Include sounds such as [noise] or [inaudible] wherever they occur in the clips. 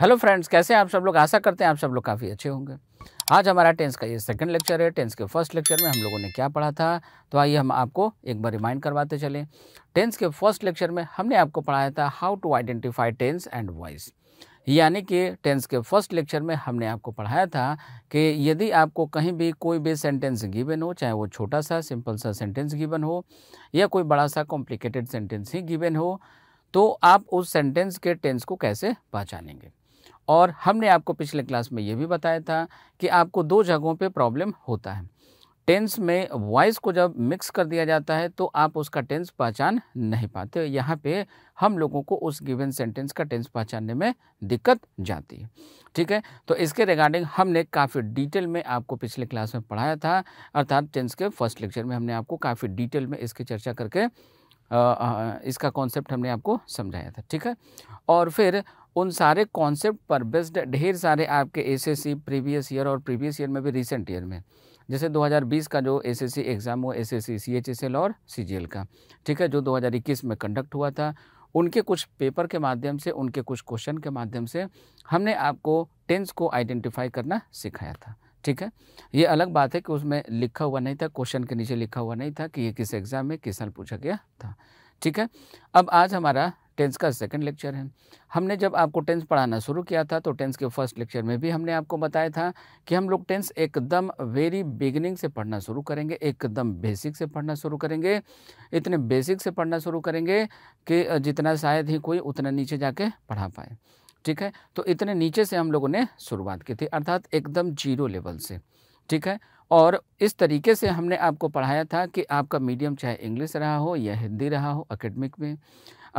hello friends कैसे हैं आप सब लोग आशा करते हैं आप सब लोग काफ़ी अच्छे होंगे आज हमारा टेंस का ये सेकंड लेक्चर है टेंस के फर्स्ट लेक्चर में हम लोगों ने क्या पढ़ा था तो आइए हम आपको एक बार रिमाइंड करवाते चलें टेंस के फर्स्ट लेक्चर में हमने आपको पढ़ाया था how to identify tense and voice यानी कि टेंस के फर्स्ट लेक्चर में हमने आपको पढ़ाया था कि यदि आपको कहीं भी कोई भी सेंटेंस गिवन हो चाहे वो छोटा सा सिंपल सा सेंटेंस गिवन हो या कोई बड़ा सा कॉम्प्लिकेटेड सेंटेंस ही गिवन हो तो आप उस सेंटेंस के टेंस को कैसे पहचानेंगे और हमने आपको पिछले क्लास में ये भी बताया था कि आपको दो जगहों पे प्रॉब्लम होता है टेंस में वॉइस को जब मिक्स कर दिया जाता है तो आप उसका टेंस पहचान नहीं पाते यहाँ पे हम लोगों को उस गिवन सेंटेंस का टेंस पहचानने में दिक्कत जाती है ठीक है तो इसके रिगार्डिंग हमने काफ़ी डिटेल में आपको पिछले क्लास में पढ़ाया था अर्थात टेंस के फर्स्ट लेक्चर में हमने आपको काफ़ी डिटेल में इसकी चर्चा करके आ, आ, इसका कॉन्सेप्ट हमने आपको समझाया था ठीक है और फिर उन सारे कॉन्सेप्ट पर बेस्ड ढेर सारे आपके एसएससी प्रीवियस ईयर और प्रीवियस ईयर में भी रिसेंट ईयर में जैसे 2020 का जो एसएससी एग्ज़ाम e हुआ एसएससी सीएचएसएल e और सीजीएल का ठीक है जो 2021 में कंडक्ट हुआ था उनके कुछ पेपर के माध्यम से उनके कुछ क्वेश्चन के माध्यम से हमने आपको टेंस को आइडेंटिफाई करना सिखाया था ठीक है ये अलग बात है कि उसमें लिखा हुआ नहीं था क्वेश्चन के नीचे लिखा हुआ नहीं था कि ये किस एग्ज़ाम में किस साल पूछा गया था ठीक है अब आज हमारा टेंस का सेकंड लेक्चर है हमने जब आपको टेंस पढ़ाना शुरू किया था तो टेंस के फर्स्ट लेक्चर में भी हमने आपको बताया था कि हम लोग टेंस एकदम वेरी बिगिनिंग से पढ़ना शुरू करेंगे एकदम बेसिक से पढ़ना शुरू करेंगे इतने बेसिक से पढ़ना शुरू करेंगे कि जितना शायद ही कोई उतना नीचे जाके पढ़ा पाए ठीक है तो इतने नीचे से हम लोगों ने शुरुआत की थी अर्थात एकदम जीरो लेवल से ठीक है और इस तरीके से हमने आपको पढ़ाया था कि आपका मीडियम चाहे इंग्लिश रहा हो या हिंदी रहा हो अकेडमिक में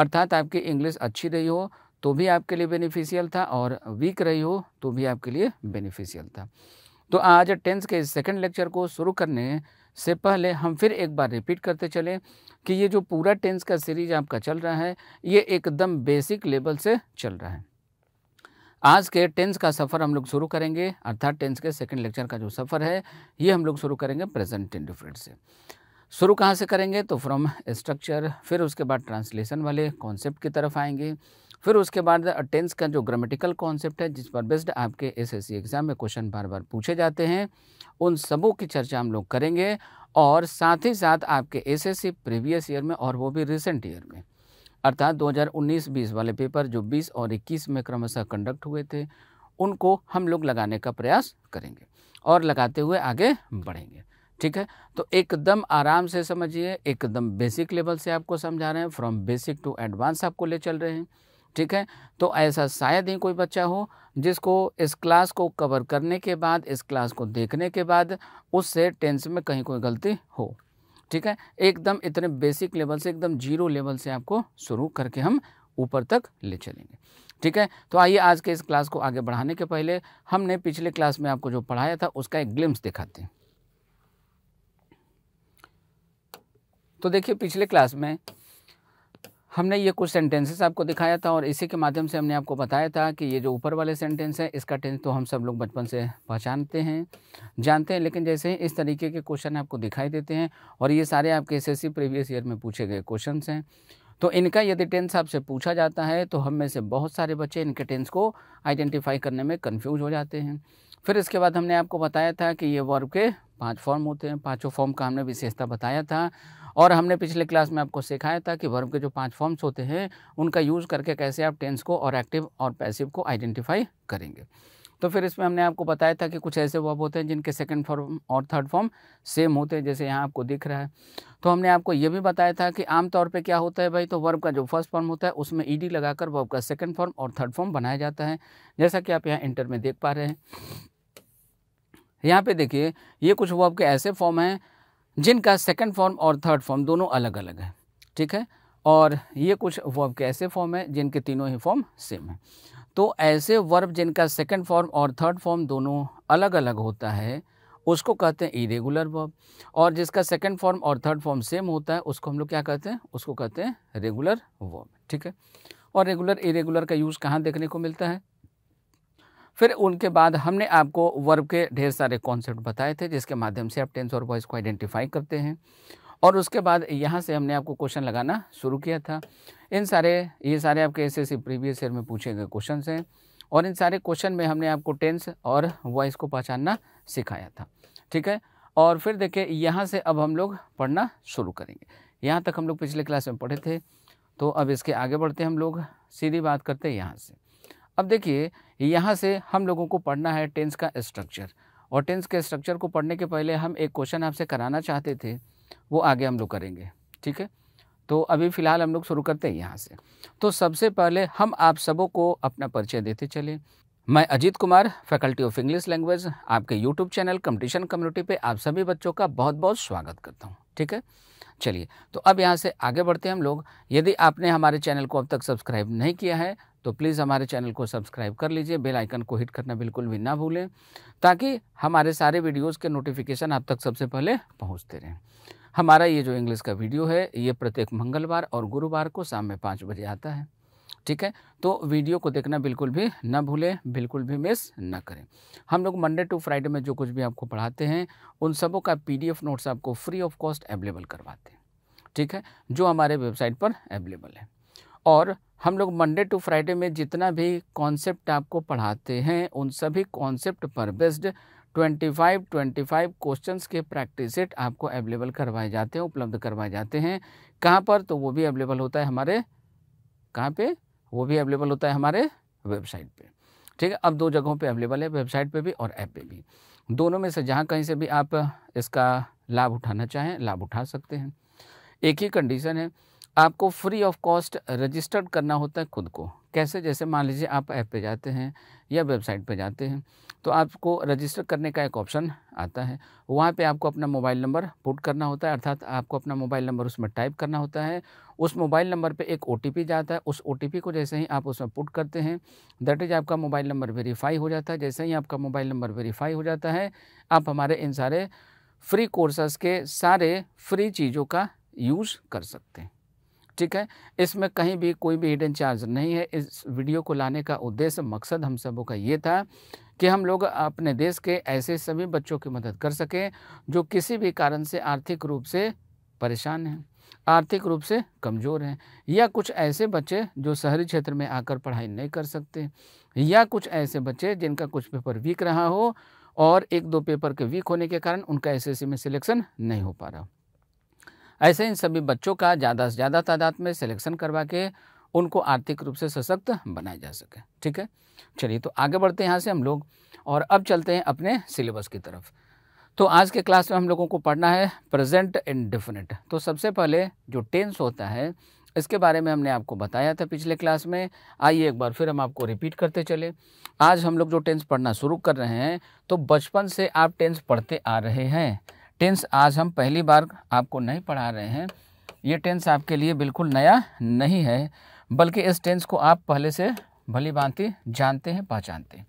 अर्थात आपकी इंग्लिश अच्छी रही हो तो भी आपके लिए बेनिफिशियल था और वीक रही हो तो भी आपके लिए बेनिफिशियल था तो आज टेंथ के सेकंड लेक्चर को शुरू करने से पहले हम फिर एक बार रिपीट करते चलें कि ये जो पूरा टेंस का सीरीज आपका चल रहा है ये एकदम बेसिक लेवल से चल रहा है आज के टेंस का सफ़र हम लोग शुरू करेंगे अर्थात टेंस के सेकंड लेक्चर का जो सफ़र है ये हम लोग शुरू करेंगे प्रेजेंट इंडिफरेंट से शुरू कहाँ से करेंगे तो फ्रॉम स्ट्रक्चर फिर उसके बाद ट्रांसलेशन वाले कॉन्सेप्ट की तरफ आएंगे फिर उसके बाद टेंस का जो ग्रामेटिकल कॉन्सेप्ट है जिस पर बेस्ड आपके एस एग्ज़ाम में क्वेश्चन बार बार पूछे जाते हैं उन सबों की चर्चा हम लोग करेंगे और साथ ही साथ आपके एस प्रीवियस ईयर में और वो भी रिसेंट ईयर में अर्थात 2019-20 वाले पेपर जो 20 और 21 में क्रमशः कंडक्ट हुए थे उनको हम लोग लगाने का प्रयास करेंगे और लगाते हुए आगे बढ़ेंगे ठीक है तो एकदम आराम से समझिए एकदम बेसिक लेवल से आपको समझा रहे हैं फ्रॉम बेसिक टू एडवांस आपको ले चल रहे हैं ठीक है तो ऐसा शायद ही कोई बच्चा हो जिसको इस क्लास को कवर करने के बाद इस क्लास को देखने के बाद उससे टेंस में कहीं कोई गलती हो ठीक है एकदम इतने बेसिक लेवल से एकदम जीरो लेवल से आपको शुरू करके हम ऊपर तक ले चलेंगे ठीक है तो आइए आज के इस क्लास को आगे बढ़ाने के पहले हमने पिछले क्लास में आपको जो पढ़ाया था उसका एक ग्लिम्स दिखाते हैं तो देखिए पिछले क्लास में हमने ये कुछ सेंटेंसेस आपको दिखाया था और इसी के माध्यम से हमने आपको बताया था कि ये जो ऊपर वाले सेंटेंस है इसका टेंस तो हम सब लोग बचपन से पहचानते हैं जानते हैं लेकिन जैसे ही इस तरीके के क्वेश्चन आपको दिखाई देते हैं और ये सारे आपके एस प्रीवियस ईयर में पूछे गए क्वेश्चन हैं तो इनका यदि टेंस आपसे पूछा जाता है तो हम में से बहुत सारे बच्चे इनके टेंस को आइडेंटिफाई करने में कन्फ्यूज हो जाते हैं फिर इसके बाद हमने आपको बताया था कि ये वर्ब के पाँच फॉर्म होते हैं पाँचों फॉर्म का हमने विशेषता बताया था और हमने पिछले क्लास में आपको सिखाया था कि वर्ब के जो पांच फॉर्म्स होते हैं उनका यूज़ करके कैसे आप टेंस को और एक्टिव और पैसिव को आइडेंटिफाई करेंगे तो फिर इसमें हमने आपको बताया था कि कुछ ऐसे वर्ब होते हैं जिनके सेकंड फॉर्म और थर्ड फॉर्म सेम होते हैं जैसे यहाँ आपको दिख रहा है तो हमने आपको ये भी बताया था कि आमतौर पे क्या होता है भाई तो वर्ब का जो फर्स्ट फॉर्म होता है उसमें ईडी लगाकर वर्ब का सेकंड फॉर्म और थर्ड फॉर्म बनाया जाता है जैसा कि आप यहाँ इंटर में देख पा रहे हैं यहाँ पे देखिए ये कुछ वर्ब के ऐसे फॉर्म हैं जिनका सेकंड फॉर्म और थर्ड फॉर्म दोनों अलग अलग है ठीक है और ये कुछ वर्ब के ऐसे फॉर्म हैं जिनके तीनों ही फॉर्म सेम हैं तो ऐसे वर्ब जिनका सेकंड फॉर्म और थर्ड फॉर्म दोनों अलग अलग होता है उसको कहते हैं इरेगुलर वर्ब और जिसका सेकंड फॉर्म और थर्ड फॉर्म सेम होता है उसको हम लोग क्या कहते हैं उसको कहते हैं रेगुलर वर्ब ठीक है और रेगुलर इरेगुलर का यूज़ कहाँ देखने को मिलता है फिर उनके बाद हमने आपको वर्ब के ढेर सारे कॉन्सेप्ट बताए थे जिसके माध्यम से आप टेंस और वॉइस को आइडेंटिफाई करते हैं और उसके बाद यहाँ से हमने आपको क्वेश्चन लगाना शुरू किया था इन सारे ये सारे आपके एस एस प्रीवियस ईयर में पूछे गए क्वेश्चन हैं और इन सारे क्वेश्चन में हमने आपको टेंस और वॉइस को पहचानना सिखाया था ठीक है और फिर देखिए यहाँ से अब हम लोग पढ़ना शुरू करेंगे यहाँ तक हम लोग पिछले क्लास में पढ़े थे तो अब इसके आगे बढ़ते हम लोग सीधी बात करते हैं यहाँ से अब देखिए यहाँ से हम लोगों को पढ़ना है टेंस का स्ट्रक्चर और टेंस के स्ट्रक्चर को पढ़ने के पहले हम एक क्वेश्चन आपसे कराना चाहते थे वो आगे हम लोग करेंगे ठीक है तो अभी फ़िलहाल हम लोग शुरू करते हैं यहाँ से तो सबसे पहले हम आप सबों को अपना परिचय देते चले मैं Ajit Kumar faculty of English language आपके यूट्यूब चैनल कंपटीशन कम्युनिटी पे आप सभी बच्चों का बहुत बहुत स्वागत करता हूँ ठीक है चलिए तो अब यहाँ से आगे बढ़ते हैं हम लोग यदि आपने हमारे चैनल को अब तक सब्सक्राइब नहीं किया है तो प्लीज़ हमारे चैनल को सब्सक्राइब कर लीजिए बेल आइकन को हिट करना बिल्कुल भी ना भूलें ताकि हमारे सारे वीडियोस के नोटिफिकेशन आप तक सबसे पहले पहुंचते रहें हमारा ये जो इंग्लिश का वीडियो है ये प्रत्येक मंगलवार और गुरुवार को शाम में पाँच बजे आता है ठीक है तो वीडियो को देखना बिल्कुल भी ना भूलें बिल्कुल भी मिस ना करें हम लोग मंडे टू फ्राइडे में जो कुछ भी आपको पढ़ाते हैं उन सबों का पीडीएफ नोट्स आपको फ्री ऑफ कॉस्ट अवेलेबल करवाते हैं ठीक है जो हमारे वेबसाइट पर अवेलेबल है और हम लोग मंडे टू फ्राइडे में जितना भी कॉन्सेप्ट आपको पढ़ाते हैं उन सभी कॉन्सेप्ट पर बेस्ड 25 25 क्वेश्चंस के प्रैक्टिस सेट आपको अवेलेबल करवाए जाते हैं उपलब्ध करवाए जाते हैं कहाँ पर तो वो भी अवेलेबल होता है हमारे कहाँ पे वो भी अवेलेबल होता है हमारे वेबसाइट पे ठीक है अब दो जगहों पे अवेलेबल है वेबसाइट पे भी और ऐप पे भी दोनों में से जहाँ कहीं से भी आप इसका लाभ उठाना चाहें लाभ उठा सकते हैं एक ही कंडीशन है आपको फ्री ऑफ कॉस्ट रजिस्टर्ड करना होता है खुद को कैसे जैसे मान लीजिए आप ऐप पे जाते हैं या वेबसाइट पे जाते हैं तो आपको रजिस्टर करने का एक ऑप्शन आता है वहाँ पे आपको अपना मोबाइल नंबर पुट करना होता है अर्थात आपको अपना मोबाइल नंबर उसमें टाइप करना होता है उस मोबाइल नंबर पे एक ओ जाता है उस ओ को जैसे ही आप उसमें पुट करते हैं दैट इज आपका मोबाइल नंबर वेरीफाई हो जाता है जैसे ही आपका मोबाइल नंबर वेरीफाई हो जाता है आप हमारे इन सारे फ्री कोर्सेस के सारे फ्री चीज़ों का यूज़ कर सकते हैं ठीक है इसमें कहीं भी कोई भी हिडन चार्ज नहीं है इस वीडियो को लाने का उद्देश्य मकसद हम सबों का ये था कि हम लोग अपने देश के ऐसे सभी बच्चों की मदद कर सकें जो किसी भी कारण से आर्थिक रूप से परेशान हैं आर्थिक रूप से कमज़ोर हैं या कुछ ऐसे बच्चे जो शहरी क्षेत्र में आकर पढ़ाई नहीं कर सकते या कुछ ऐसे बच्चे जिनका कुछ पेपर वीक रहा हो और एक दो पेपर के वीक होने के कारण उनका एसएससी में सिलेक्शन नहीं हो पा रहा ऐसे इन सभी बच्चों का ज़्यादा से ज़्यादा तादाद में सिलेक्शन करवा के उनको आर्थिक रूप से सशक्त बनाया जा सके ठीक है चलिए तो आगे बढ़ते हैं यहाँ से हम लोग और अब चलते हैं अपने सिलेबस की तरफ तो आज के क्लास में हम लोगों को पढ़ना है प्रेजेंट डिफिनेट तो सबसे पहले जो टेंस होता है इसके बारे में हमने आपको बताया था पिछले क्लास में आइए एक बार फिर हम आपको रिपीट करते चले आज हम लोग जो टेंस पढ़ना शुरू कर रहे हैं तो बचपन से आप टेंस पढ़ते आ रहे हैं टेंस आज हम पहली बार आपको नहीं पढ़ा रहे हैं ये टेंस आपके लिए बिल्कुल नया नहीं है बल्कि इस टेंस को आप पहले से भली भांति जानते हैं पहचानते हैं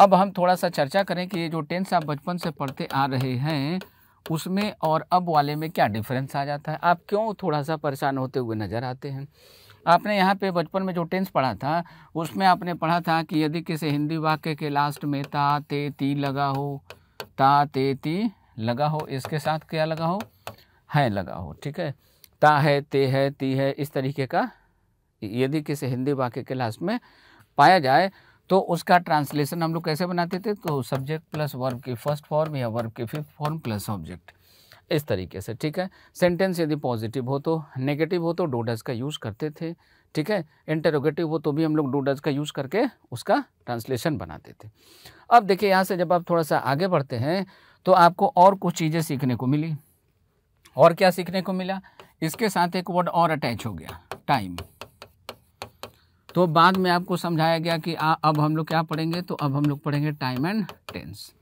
अब हम थोड़ा सा चर्चा करें कि ये जो टेंस आप बचपन से पढ़ते आ रहे हैं उसमें और अब वाले में क्या डिफरेंस आ जाता है आप क्यों थोड़ा सा परेशान होते हुए नज़र आते हैं आपने यहाँ पे बचपन में जो टेंस पढ़ा था उसमें आपने पढ़ा था कि यदि किसी हिंदी वाक्य के लास्ट में ता ते ती लगा हो ता ते ती लगा हो इसके साथ क्या लगा हो है लगा हो ठीक है ता है ते है ती है इस तरीके का यदि किसी हिंदी वाक्य के लास्ट में पाया जाए तो उसका ट्रांसलेशन हम लोग कैसे बनाते थे तो सब्जेक्ट प्लस वर्ब की फर्स्ट फॉर्म या वर्ब की फिफ्थ फॉर्म प्लस ऑब्जेक्ट इस तरीके से ठीक है सेंटेंस यदि पॉजिटिव हो तो नेगेटिव हो तो डोडस का यूज़ करते थे ठीक है इंटरोगेटिव हो तो भी हम लोग डोडस का यूज़ करके उसका ट्रांसलेशन बनाते थे अब देखिए यहाँ से जब आप थोड़ा सा आगे बढ़ते हैं तो आपको और कुछ चीज़ें सीखने को मिली और क्या सीखने को मिला इसके साथ एक वर्ड और अटैच हो गया टाइम तो बाद में आपको समझाया गया कि आ, अब हम लोग क्या पढ़ेंगे तो अब हम लोग पढ़ेंगे टाइम एंड टेंस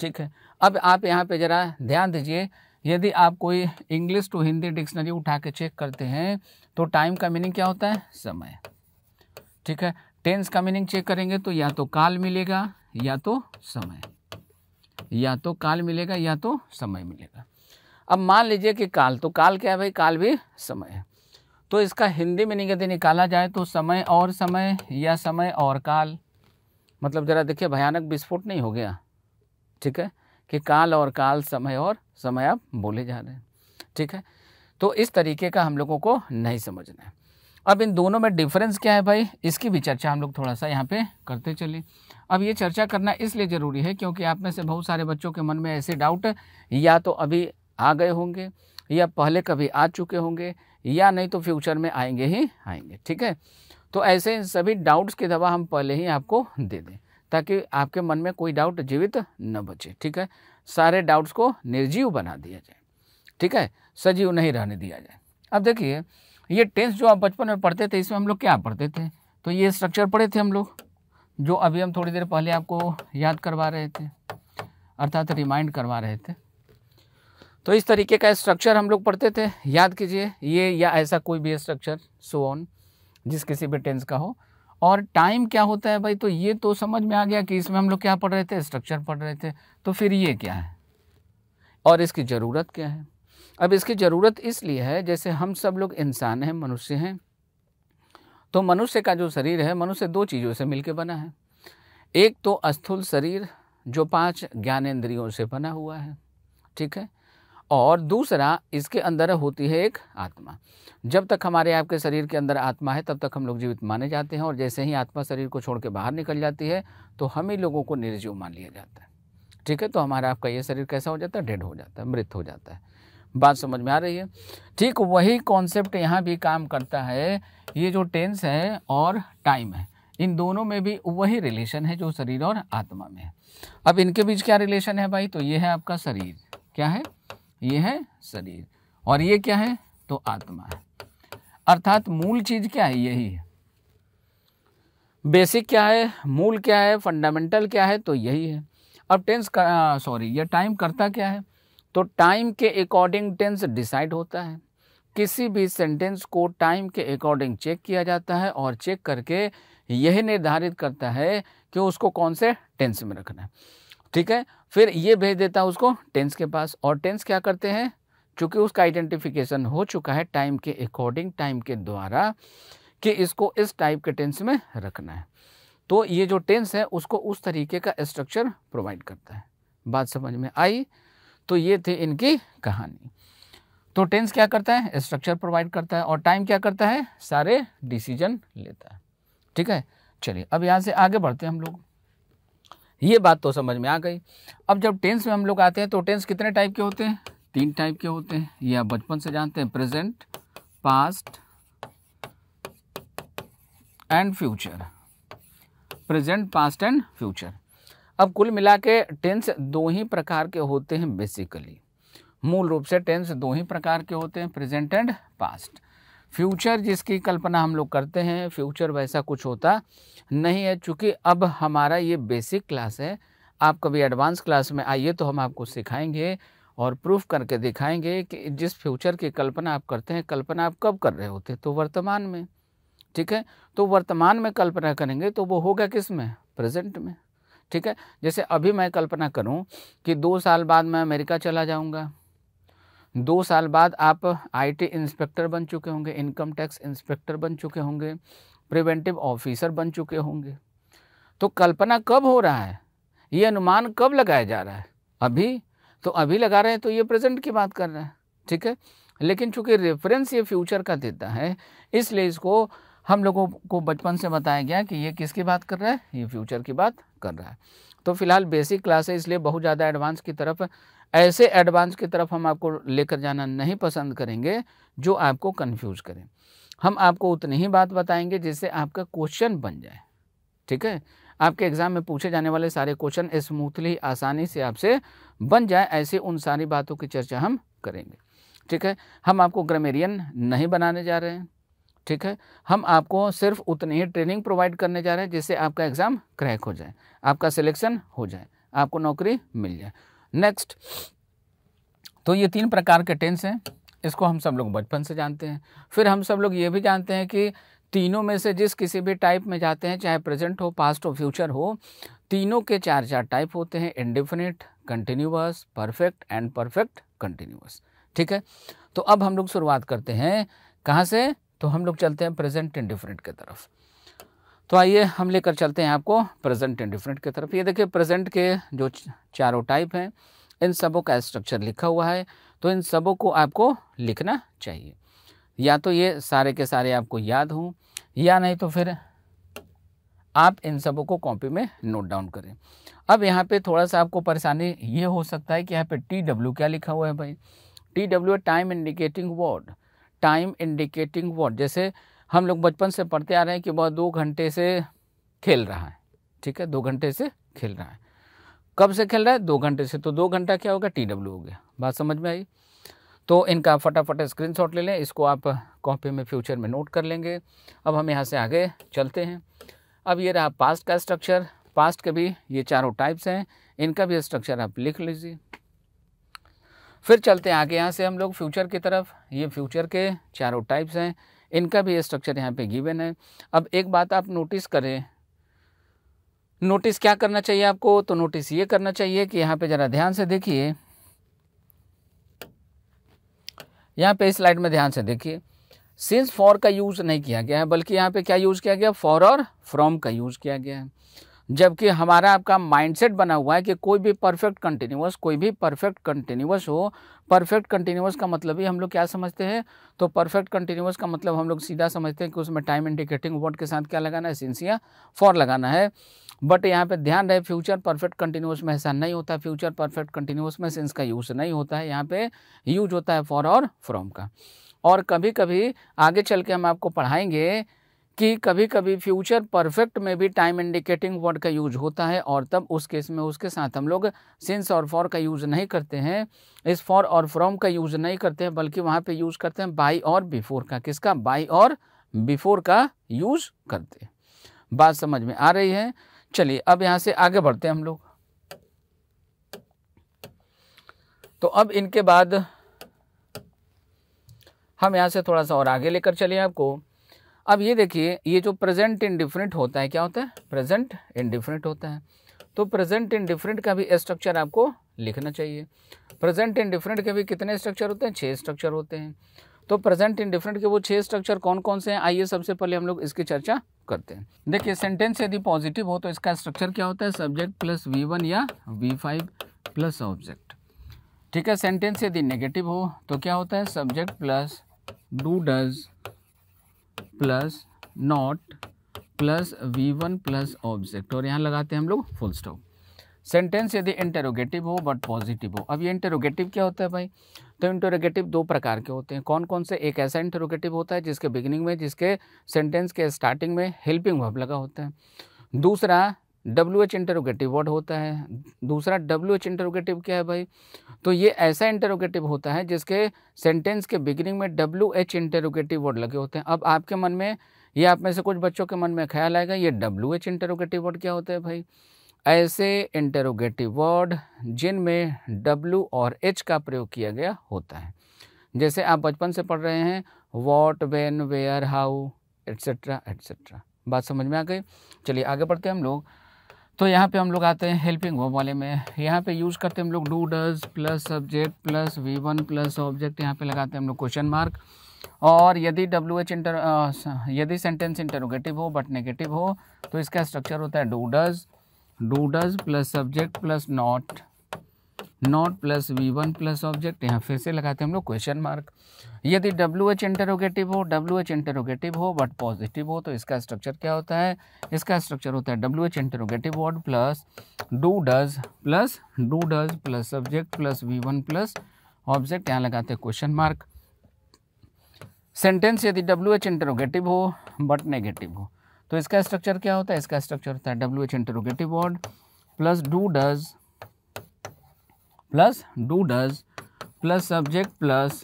ठीक है अब आप यहाँ पे ज़रा ध्यान दीजिए यदि आप कोई इंग्लिश टू हिंदी डिक्शनरी उठा के चेक करते हैं तो टाइम का मीनिंग क्या होता है समय ठीक है टेंस का मीनिंग चेक करेंगे तो या तो काल मिलेगा या तो समय या तो काल मिलेगा या तो समय मिलेगा अब मान लीजिए कि काल तो काल क्या है भाई काल भी समय है तो इसका हिंदी में यदि निकाला जाए तो समय और समय या समय और काल मतलब ज़रा देखिए भयानक विस्फोट नहीं हो गया ठीक है कि काल और काल समय और समय आप बोले जा रहे हैं ठीक है तो इस तरीके का हम लोगों को नहीं समझना है अब इन दोनों में डिफरेंस क्या है भाई इसकी भी चर्चा हम लोग थोड़ा सा यहाँ पे करते चले अब ये चर्चा करना इसलिए ज़रूरी है क्योंकि आप में से बहुत सारे बच्चों के मन में ऐसे डाउट या तो अभी आ गए होंगे या पहले कभी आ चुके होंगे या नहीं तो फ्यूचर में आएंगे ही आएंगे ठीक है तो ऐसे इन सभी डाउट्स की दवा हम पहले ही आपको दे दें ताकि आपके मन में कोई डाउट जीवित न बचे ठीक है सारे डाउट्स को निर्जीव बना दिया जाए ठीक है सजीव नहीं रहने दिया जाए अब देखिए ये टेंस जो आप बचपन में पढ़ते थे इसमें हम लोग क्या पढ़ते थे तो ये स्ट्रक्चर पढ़े थे हम लोग जो अभी हम थोड़ी देर पहले आपको याद करवा रहे थे अर्थात रिमाइंड करवा रहे थे तो इस तरीके का स्ट्रक्चर हम लोग पढ़ते थे याद कीजिए ये या ऐसा कोई भी स्ट्रक्चर सो ऑन जिस किसी भी टेंस का हो और टाइम क्या होता है भाई तो ये तो समझ में आ गया कि इसमें हम लोग क्या पढ़ रहे थे स्ट्रक्चर पढ़ रहे थे तो फिर ये क्या है और इसकी ज़रूरत क्या है अब इसकी ज़रूरत इसलिए है जैसे हम सब लोग इंसान हैं मनुष्य हैं तो मनुष्य का जो शरीर है मनुष्य दो चीज़ों से मिलकर बना है एक तो स्थूल शरीर जो पांच ज्ञानेंद्रियों से बना हुआ है ठीक है और दूसरा इसके अंदर होती है एक आत्मा जब तक हमारे आपके शरीर के अंदर आत्मा है तब तक हम लोग जीवित माने जाते हैं और जैसे ही आत्मा शरीर को छोड़ के बाहर निकल जाती है तो हम ही लोगों को निर्जीव मान लिया जाता है ठीक है तो हमारा आपका ये शरीर कैसा हो जाता है डेड हो जाता है मृत हो जाता है बात समझ में आ रही है ठीक वही कॉन्सेप्ट यहाँ भी काम करता है ये जो टेंस है और टाइम है इन दोनों में भी वही रिलेशन है जो शरीर और आत्मा में है अब इनके बीच क्या रिलेशन है भाई तो ये है आपका शरीर क्या है ये है शरीर और ये क्या है तो आत्मा है अर्थात मूल चीज़ क्या है यही है बेसिक क्या है मूल क्या है फंडामेंटल क्या है तो यही है अब टेंस सॉरी ये टाइम करता क्या है तो टाइम के अकॉर्डिंग टेंस डिसाइड होता है किसी भी सेंटेंस को टाइम के अकॉर्डिंग चेक किया जाता है और चेक करके यह निर्धारित करता है कि उसको कौन से टेंस में रखना है ठीक है फिर ये भेज देता है उसको टेंस के पास और टेंस क्या करते हैं चूँकि उसका आइडेंटिफिकेशन हो चुका है टाइम के अकॉर्डिंग टाइम के द्वारा कि इसको इस टाइप के टेंस में रखना है तो ये जो टेंस है उसको उस तरीके का स्ट्रक्चर प्रोवाइड करता है बात समझ में आई तो ये थी इनकी कहानी तो टेंस क्या करता है स्ट्रक्चर प्रोवाइड करता है और टाइम क्या करता है सारे डिसीजन लेता है ठीक है चलिए अब यहाँ से आगे बढ़ते हैं हम लोग ये बात तो समझ में आ गई अब जब टेंस में हम लोग आते हैं तो टेंस कितने टाइप के होते हैं तीन टाइप के होते हैं ये आप बचपन से जानते हैं present past and future present past and future अब कुल मिला के टेंस दो ही प्रकार के होते हैं बेसिकली मूल रूप से टेंस दो ही प्रकार के होते हैं प्रेजेंट एंड पास्ट फ्यूचर जिसकी कल्पना हम लोग करते हैं फ्यूचर वैसा कुछ होता नहीं है चूँकि अब हमारा ये बेसिक क्लास है आप कभी एडवांस क्लास में आइए तो हम आपको सिखाएंगे और प्रूफ करके दिखाएंगे कि जिस फ्यूचर की कल्पना आप करते हैं कल्पना आप कब कर रहे होते हैं तो वर्तमान में ठीक है तो वर्तमान में कल्पना करेंगे तो वो होगा किस में प्रेजेंट में ठीक है जैसे अभी मैं कल्पना करूं कि दो साल बाद मैं अमेरिका चला जाऊंगा दो साल बाद आप आईटी इंस्पेक्टर बन चुके होंगे इनकम टैक्स इंस्पेक्टर बन चुके होंगे प्रिवेंटिव ऑफिसर बन चुके होंगे तो कल्पना कब हो रहा है ये अनुमान कब लगाया जा रहा है अभी तो अभी लगा रहे हैं तो ये प्रेजेंट की बात कर रहे हैं ठीक है लेकिन चूंकि रेफरेंस ये फ्यूचर का देता है इसलिए इसको हम लोगों को बचपन से बताया गया कि ये किसकी बात कर रहा है ये फ्यूचर की बात कर रहा है तो फिलहाल बेसिक क्लास है इसलिए बहुत ज़्यादा एडवांस की तरफ ऐसे एडवांस की तरफ हम आपको लेकर जाना नहीं पसंद करेंगे जो आपको कन्फ्यूज करें हम आपको उतनी ही बात बताएंगे जिससे आपका क्वेश्चन बन जाए ठीक है आपके एग्ज़ाम में पूछे जाने वाले सारे क्वेश्चन स्मूथली आसानी से आपसे बन जाए ऐसे उन सारी बातों की चर्चा हम करेंगे ठीक है हम आपको ग्रामेरियन नहीं बनाने जा रहे हैं ठीक है हम आपको सिर्फ उतनी ही ट्रेनिंग प्रोवाइड करने जा रहे हैं जिससे आपका एग्ज़ाम क्रैक हो जाए आपका सिलेक्शन हो जाए आपको नौकरी मिल जाए नेक्स्ट तो ये तीन प्रकार के टेंस हैं इसको हम सब लोग बचपन से जानते हैं फिर हम सब लोग ये भी जानते हैं कि तीनों में से जिस किसी भी टाइप में जाते हैं चाहे प्रेजेंट हो पास्ट हो फ्यूचर हो तीनों के चार चार टाइप होते हैं indefinite continuous perfect and perfect continuous ठीक है तो अब हम लोग शुरुआत करते हैं कहाँ से तो हम लोग चलते हैं प्रेजेंट एंड डिफरेंट की तरफ तो आइए हम लेकर चलते हैं आपको प्रेजेंट एंड डिफरेंट की तरफ ये देखिए प्रेजेंट के जो चारों टाइप हैं इन सबों का स्ट्रक्चर लिखा हुआ है तो इन सबों को आपको लिखना चाहिए या तो ये सारे के सारे आपको याद हों या नहीं तो फिर आप इन सबों को कॉपी में नोट डाउन करें अब यहाँ पे थोड़ा सा आपको परेशानी ये हो सकता है कि यहाँ पे टी डब्ल्यू क्या लिखा हुआ है भाई T W time indicating word time indicating what जैसे हम लोग बचपन से पढ़ते आ रहे हैं कि वह दो घंटे से खेल रहा है ठीक है दो घंटे से खेल रहा है कब से खेल रहा है दो घंटे से तो दो घंटा क्या होगा टी डब्ल्यू हो गया बात समझ में आई तो इनका फटाफट शॉट ले लें इसको आप कॉपी में फ्यूचर में नोट कर लेंगे अब हम यहाँ से आगे चलते हैं अब ये रहा पास्ट का स्ट्रक्चर पास्ट के भी ये चारों टाइप्स हैं इनका भी स्ट्रक्चर आप लिख लीजिए फिर चलते हैं आगे यहाँ से हम लोग फ्यूचर की तरफ ये फ्यूचर के चारों टाइप्स हैं इनका भी ये स्ट्रक्चर यहाँ पे गिवन है अब एक बात आप नोटिस करें नोटिस क्या करना चाहिए आपको तो नोटिस ये करना चाहिए कि यहाँ पे ज़रा ध्यान से देखिए यहाँ पे स्लाइड में ध्यान से देखिए सिंस फॉर का यूज़ नहीं किया गया है बल्कि यहाँ पे क्या यूज़ किया गया फॉर और फ्रॉम का यूज़ किया गया है जबकि हमारा आपका माइंडसेट बना हुआ है कि कोई भी परफेक्ट कंटिन्यूस कोई भी परफेक्ट कंटिन्यूस हो परफेक्ट कंटिन्यूस का मतलब ही हम लोग क्या समझते हैं तो परफेक्ट कंटिन्यूस का मतलब हम लोग सीधा समझते हैं कि उसमें टाइम इंडिकेटिंग वर्ड के साथ क्या लगाना है सिंसिया फॉर लगाना है बट यहाँ पे ध्यान रहे फ्यूचर परफेक्ट कंटिन्यूस में ऐसा नहीं होता फ्यूचर परफेक्ट कंटिन्यूस में सिंस का यूज़ नहीं होता है यहाँ पे यूज होता है फॉर और फ्रॉम का और कभी कभी आगे चल के हम आपको पढ़ाएंगे कि कभी कभी फ्यूचर परफेक्ट में भी टाइम इंडिकेटिंग वर्ड का यूज होता है और तब उस केस में उसके साथ हम लोग सिंस और फॉर का यूज़ नहीं करते हैं इस फॉर और फ्रॉम का यूज़ नहीं करते हैं बल्कि वहाँ पे यूज़ करते हैं बाई और बिफोर का किसका बाई और बिफोर का यूज़ करते हैं बात समझ में आ रही है चलिए अब यहाँ से आगे बढ़ते हैं हम लोग तो अब इनके बाद हम यहाँ से थोड़ा सा और आगे लेकर चले आपको अब ये देखिए ये जो प्रेजेंट इनडिफरेंट होता है क्या होता है प्रेजेंट इनडिफरेंट होता है तो प्रेजेंट इनडिफरेंट का भी स्ट्रक्चर आपको लिखना चाहिए प्रेजेंट इनडिफरेंट के भी कितने स्ट्रक्चर होते हैं छः स्ट्रक्चर होते हैं तो प्रेजेंट इनडिफरेंट के वो छः स्ट्रक्चर कौन कौन से हैं आइए सबसे पहले हम लोग इसकी चर्चा करते हैं देखिए सेंटेंस यदि पॉजिटिव हो तो इसका स्ट्रक्चर क्या होता है सब्जेक्ट प्लस वी वन या वी फाइव प्लस ऑब्जेक्ट ठीक है सेंटेंस यदि नेगेटिव हो तो क्या होता है subject plus do does plus not plus V one plus object और यहाँ लगाते हैं हम लोग फुल स्टॉप सेंटेंस यदि इंटेरोगेटिव हो बट पॉजिटिव हो अब ये इंटेरोगेटिव क्या होता है भाई तो इंटेरोगेटिव दो प्रकार के होते हैं कौन कौन से एक ऐसा इंटेरोगेटिव होता है जिसके बिगिनिंग में जिसके सेंटेंस के स्टार्टिंग में हेल्पिंग वर्ब लगा होता है दूसरा डब्ल्यू एच इंटरोगेटिव वर्ड होता है दूसरा डब्ल्यू एच इंटरोगेटिव क्या है भाई तो ये ऐसा इंटरोगेटिव होता है जिसके सेंटेंस के बिगिनिंग में डब्ल्यू एच इंटरोगेटिव वर्ड लगे होते हैं अब आपके मन में ये आप में से कुछ बच्चों के मन में ख्याल आएगा ये डब्ल्यू एच इंटरोगेटिव वर्ड क्या होता है भाई ऐसे इंटरोगेटिव वर्ड जिनमें डब्ल्यू और एच का प्रयोग किया गया होता है जैसे आप बचपन से पढ़ रहे हैं what when where how etcetera etcetera बात समझ में आ गई चलिए आगे बढ़ते हैं हम लोग तो यहाँ पे हम लोग आते हैं हेल्पिंग वर्ब वाले में यहाँ पे यूज़ करते हैं हम लोग do does plus subject plus V one plus object यहाँ पे लगाते हैं हम लोग क्वेश्चन मार्क और यदि डब्ल्यू एच इंटर यदि सेंटेंस इंटरोगेटिव हो बट नेगेटिव हो तो इसका स्ट्रक्चर होता है do does do does plus subject plus not not plus V one plus object यहाँ फिर से लगाते हैं हम लोग क्वेश्चन मार्क यदि डब्ल्यू एच इंटरोगेटिव हो डब्ल्यू एच इंटरोगेटिव हो बट पॉजिटिव हो तो इसका स्ट्रक्चर क्या होता है इसका स्ट्रक्चर होता है W H interrogative word plus do does plus do does plus subject plus V one plus object यहाँ लगाते हैं क्वेश्चन मार्क सेंटेंस यदि डब्ल्यू एच इंटरोगेटिव हो बट नेगेटिव हो तो इसका स्ट्रक्चर क्या होता है इसका स्ट्रक्चर होता है W H interrogative word plus do does plus do does plus subject plus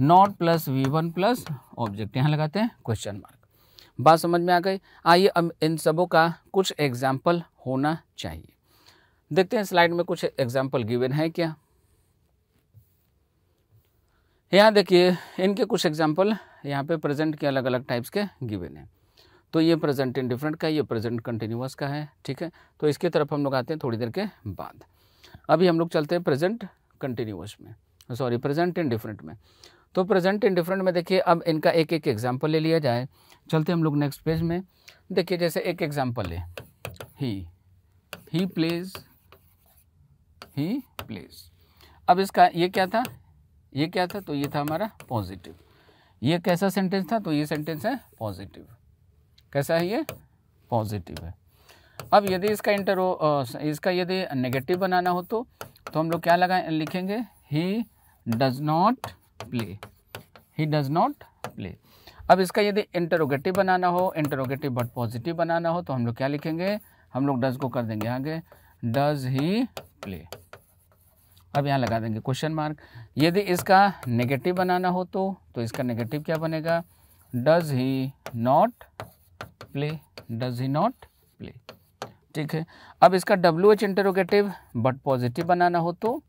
not plus V one plus object यहाँ लगाते हैं क्वेश्चन मार्क बात समझ में आ गई आइए अब इन सबों का कुछ एग्जाम्पल होना चाहिए देखते हैं स्लाइड में कुछ एग्जाम्पल गिवन है क्या यहाँ देखिए इनके कुछ एग्जाम्पल यहाँ पे प्रेजेंट के अलग अलग टाइप्स के गिवन हैं तो ये प्रेजेंट इन डिफरेंट का ये प्रेजेंट कंटिन्यूस का है ठीक है तो इसकी तरफ हम लोग आते हैं थोड़ी देर के बाद अभी हम लोग चलते हैं प्रेजेंट कंटिन्यूस में सॉरी प्रेजेंट इन डिफरेंट में तो प्रेजेंट इन डिफरेंट में देखिए अब इनका एक एक एग्जाम्पल ले लिया जाए चलते हम लोग नेक्स्ट पेज में देखिए जैसे एक एग्जाम्पल ले ही ही प्लेज ही प्लेज अब इसका ये क्या था ये क्या था तो ये था हमारा पॉजिटिव ये कैसा सेंटेंस था तो ये सेंटेंस है पॉजिटिव कैसा है ये पॉजिटिव है अब यदि इसका इंटर इसका यदि नेगेटिव बनाना हो तो तो हम लोग क्या लगा लिखेंगे he does not play he does not play अब इसका यदि इंटरोगेटिव बनाना हो इंटरोगेटिव बट पॉजिटिव बनाना हो तो हम लोग क्या लिखेंगे हम लोग डज को कर देंगे आगे डज ही प्ले अब यहाँ लगा देंगे क्वेश्चन मार्क यदि इसका नेगेटिव बनाना हो तो तो इसका नेगेटिव क्या बनेगा does he not play does he not play ठीक है अब इसका W H interrogative but positive बनाना हो तो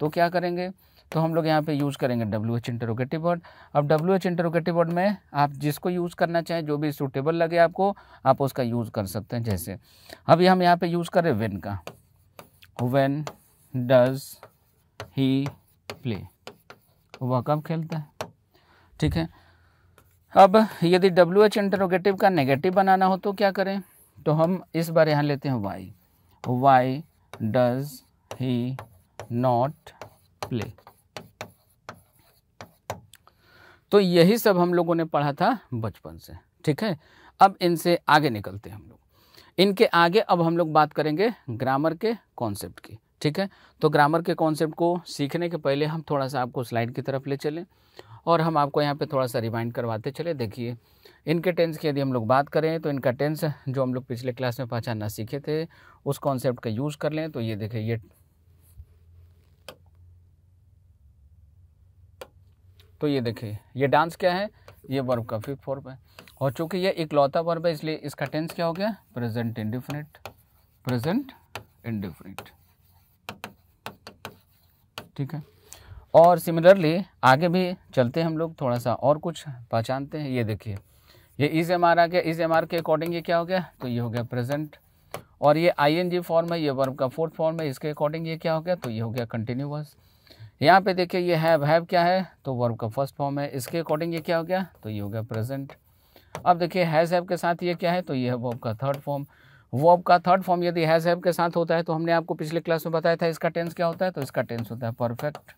तो क्या करेंगे तो हम लोग यहाँ पे यूज़ करेंगे डब्ल्यू एच इंटरोगेटिव वर्ड अब डब्ल्यू एच इंटरोगेटिव वर्ड में आप जिसको यूज़ करना चाहें जो भी सूटेबल लगे आपको आप उसका यूज़ कर सकते हैं जैसे अभी हम यहाँ पे यूज़ कर रहे हैं वेन का वेन डज ही प्ले वह कब खेलता है ठीक है अब यदि डब्ल्यू एच इंटरोगेटिव का नेगेटिव बनाना हो तो क्या करें तो हम इस बार यहाँ लेते हैं why why does he not play तो यही सब हम लोगों ने पढ़ा था बचपन से ठीक है अब इनसे आगे निकलते हैं हम लोग इनके आगे अब हम लोग बात करेंगे ग्रामर के कॉन्सेप्ट की ठीक है तो ग्रामर के कॉन्सेप्ट को सीखने के पहले हम थोड़ा सा आपको स्लाइड की तरफ ले चलें और हम आपको यहाँ पे थोड़ा सा रिमाइंड करवाते चले देखिए इनके टेंस की यदि हम लोग बात करें तो इनका टेंस जो हम लोग पिछले क्लास में पहचानना सीखे थे उस कॉन्सेप्ट का यूज़ कर लें तो ये देखें ये तो ये देखिए ये डांस क्या है ये वर्ब का फिफ्थ फॉर्म है और चूंकि ये इकलौता वर्ब है इसलिए इसका टेंस क्या हो गया प्रेजेंट इंडिफिनिट प्रेजेंट इंडिफिनिट ठीक है और सिमिलरली आगे भी चलते हम लोग थोड़ा सा और कुछ पहचानते हैं ये देखिए ये इज एम आर आ गया इज एम आर के अकॉर्डिंग ये क्या हो गया तो ये हो गया प्रेजेंट और ये आई एन जी फॉर्म है ये वर्ब का फोर्थ फॉर्म है इसके अकॉर्डिंग ये क्या हो गया तो ये हो गया कंटिन्यूस यहाँ पे देखिए ये हैव हैव क्या है तो वर्ब का फर्स्ट फॉर्म है इसके अकॉर्डिंग ये क्या हो गया तो ये हो गया प्रेजेंट अब देखिए हैज़ हैव के साथ ये क्या है तो ये है वर्ब का थर्ड फॉर्म वर्ब का थर्ड फॉर्म यदि हैज़ हैव के साथ होता है तो हमने आपको पिछले क्लास में बताया था इसका टेंस क्या होता है तो इसका टेंस होता है परफेक्ट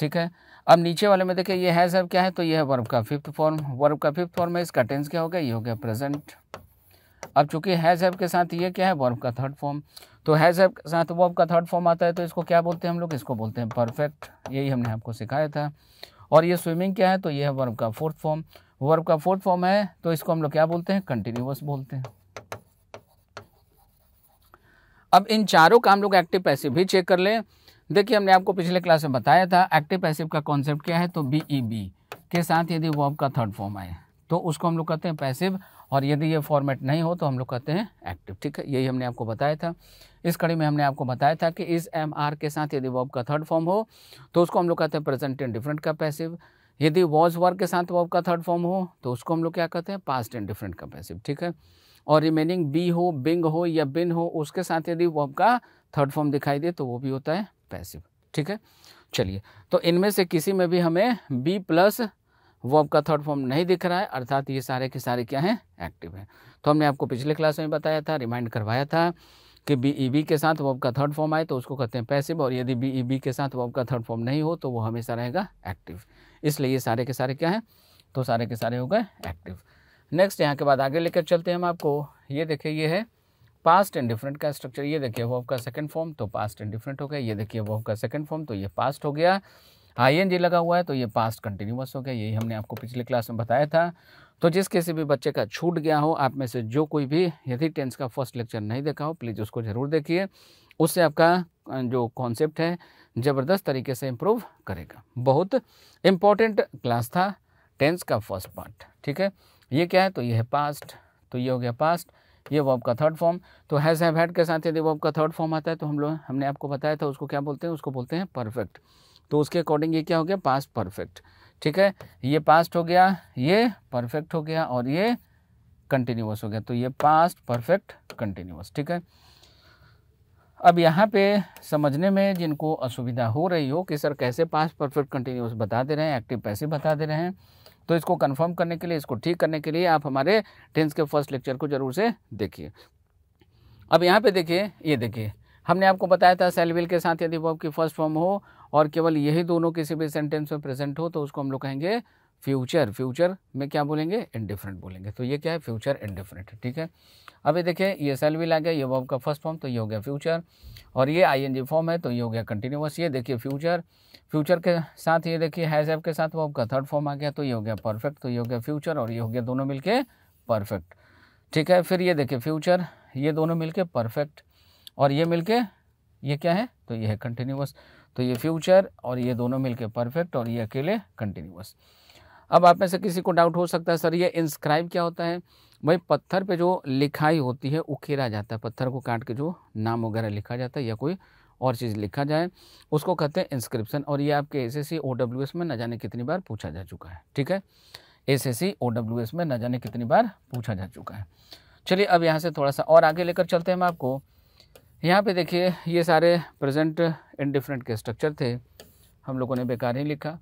ठीक है अब नीचे वाले में देखिए ये हैज अब क्या है तो ये है वर्ब का फिफ्थ फॉर्म वर्ब का फिफ्थ फॉर्म है इसका टेंस क्या हो गया ये हो गया प्रेजेंट अब चूंकि हैज हैव के साथ ये क्या है वर्ब का थर्ड फॉर्म तो हैज हैव के साथ वर्ब का थर्ड फॉर्म आता है तो इसको क्या बोलते हैं हम लोग इसको बोलते हैं परफेक्ट यही हमने आपको सिखाया था और ये स्विमिंग क्या है तो ये है वर्ब का फोर्थ फॉर्म वर्ब का फोर्थ फॉर्म है तो इसको हम लोग क्या बोलते हैं कंटिन्यूस बोलते हैं अब इन चारों का हम लोग एक्टिव पैसिव भी चेक कर लें देखिए हमने आपको पिछले क्लास में बताया था एक्टिव पैसिव का कॉन्सेप्ट क्या है तो बी ई बी के साथ यदि वर्ब का थर्ड फॉर्म आए तो उसको हम लोग कहते हैं पैसिव और यदि ये फॉर्मेट नहीं हो तो हम लोग कहते हैं एक्टिव ठीक है यही हमने आपको बताया था इस कड़ी में हमने आपको बताया था कि इस एम आर के साथ यदि वर्ब का थर्ड फॉर्म हो तो उसको हम लोग कहते हैं प्रेजेंट एंड डिफरेंट का पैसिव यदि वॉज वर्ग के साथ वर्ब का थर्ड फॉर्म हो तो उसको हम लोग क्या कहते हैं पास्ट एंड डिफरेंट का पैसिव ठीक है और रिमेनिंग बी हो बिंग हो या बिन हो उसके साथ यदि वर्ब का थर्ड फॉर्म दिखाई दे तो वो भी होता है पैसिव ठीक है चलिए तो इनमें से किसी में भी हमें बी प्लस वर्ब का थर्ड फॉर्म नहीं दिख रहा है अर्थात ये सारे के सारे क्या हैं एक्टिव हैं तो हमने आपको पिछले क्लास में बताया था रिमाइंड करवाया था कि बी ई बी के साथ वर्ब का थर्ड फॉर्म आए तो उसको कहते हैं पैसिव और यदि बी ई बी के साथ वर्ब का थर्ड फॉर्म नहीं हो तो वो हमेशा रहेगा एक्टिव इसलिए ये सारे के सारे क्या हैं तो सारे के सारे हो गए एक्टिव नेक्स्ट यहाँ के बाद आगे लेकर चलते हैं हम आपको ये देखिए ये है पास्ट एंड डिफरेंट का स्ट्रक्चर ये देखिए वो का सेकंड फॉर्म तो पास्ट एंड डिफरेंट हो गया ये देखिए वो का सेकंड फॉर्म तो ये पास्ट हो गया आई एन जी लगा हुआ है तो ये पास्ट कंटिन्यूस हो गया यही हमने आपको पिछले क्लास में बताया था तो जिस किसी भी बच्चे का छूट गया हो आप में से जो कोई भी यदि टेंस का फर्स्ट लेक्चर नहीं देखा हो प्लीज़ उसको ज़रूर देखिए उससे आपका जो कॉन्सेप्ट है ज़बरदस्त तरीके से इम्प्रूव करेगा बहुत इम्पॉर्टेंट क्लास था टेंस का फर्स्ट पार्ट ठीक है ये क्या है तो ये है पास्ट तो ये हो गया पास्ट ये वर्ब का थर्ड फॉर्म तो हैज़ हैव हैड के साथ यदि वर्ब का थर्ड फॉर्म आता है तो हम लोग हमने आपको बताया था उसको क्या बोलते हैं उसको बोलते हैं परफेक्ट तो उसके अकॉर्डिंग ये क्या हो गया पास्ट परफेक्ट ठीक है ये पास्ट हो गया ये परफेक्ट हो गया और ये कंटिन्यूस हो गया तो ये पास्ट परफेक्ट कंटिन्यूस ठीक है अब यहाँ पे समझने में जिनको असुविधा हो रही हो कि सर कैसे पास्ट परफेक्ट कंटिन्यूस बता दे रहे हैं एक्टिव पैसे बता दे रहे हैं तो इसको कन्फर्म करने के लिए इसको ठीक करने के लिए आप हमारे टेंस के फर्स्ट लेक्चर को जरूर से देखिए अब यहाँ पे देखिए ये देखिए हमने आपको बताया था सेलविल के साथ यदि वर्ब की फर्स्ट फॉर्म हो और केवल यही दोनों किसी भी सेंटेंस में प्रेजेंट हो तो उसको हम लोग कहेंगे फ्यूचर फ्यूचर में क्या बोलेंगे इनडिफरेंट बोलेंगे तो ये क्या है फ्यूचर इनडिफरेंट ठीक है अभी देखिए ये सेल भी ला गया ये वर्ब का फर्स्ट फॉर्म तो ये हो गया फ्यूचर और ये आईएनजी फॉर्म है तो ये हो गया कंटिन्यूस ये देखिए फ्यूचर फ्यूचर के साथ ये देखिए हैज एप के साथ वर्ब का थर्ड फॉर्म आ गया तो ये हो गया परफेक्ट तो ये हो गया फ्यूचर और ये हो गया दोनों मिलके परफेक्ट ठीक है फिर ये देखिए फ्यूचर ये दोनों मिलके परफेक्ट और ये मिल ये क्या है तो ये है कंटिन्यूस तो ये फ्यूचर और ये दोनों मिल परफेक्ट और ये अकेले कंटिन्यूस अब आप में से किसी को डाउट हो सकता है सर ये इंस्क्राइब क्या होता है भाई पत्थर पे जो लिखाई होती है उखेरा जाता है पत्थर को काट के जो नाम वगैरह लिखा जाता है या कोई और चीज़ लिखा जाए उसको कहते हैं इंस्क्रिप्शन और ये आपके S S C O W S में न जाने कितनी बार पूछा जा चुका है ठीक है S S C O W S में न जाने कितनी बार पूछा जा चुका है चलिए अब यहाँ से थोड़ा सा और आगे लेकर चलते हैं हम आपको यहाँ पे देखिए ये सारे प्रेजेंट इंडिफरेंट के स्ट्रक्चर थे हम लोगों ने बेकार ही लिखा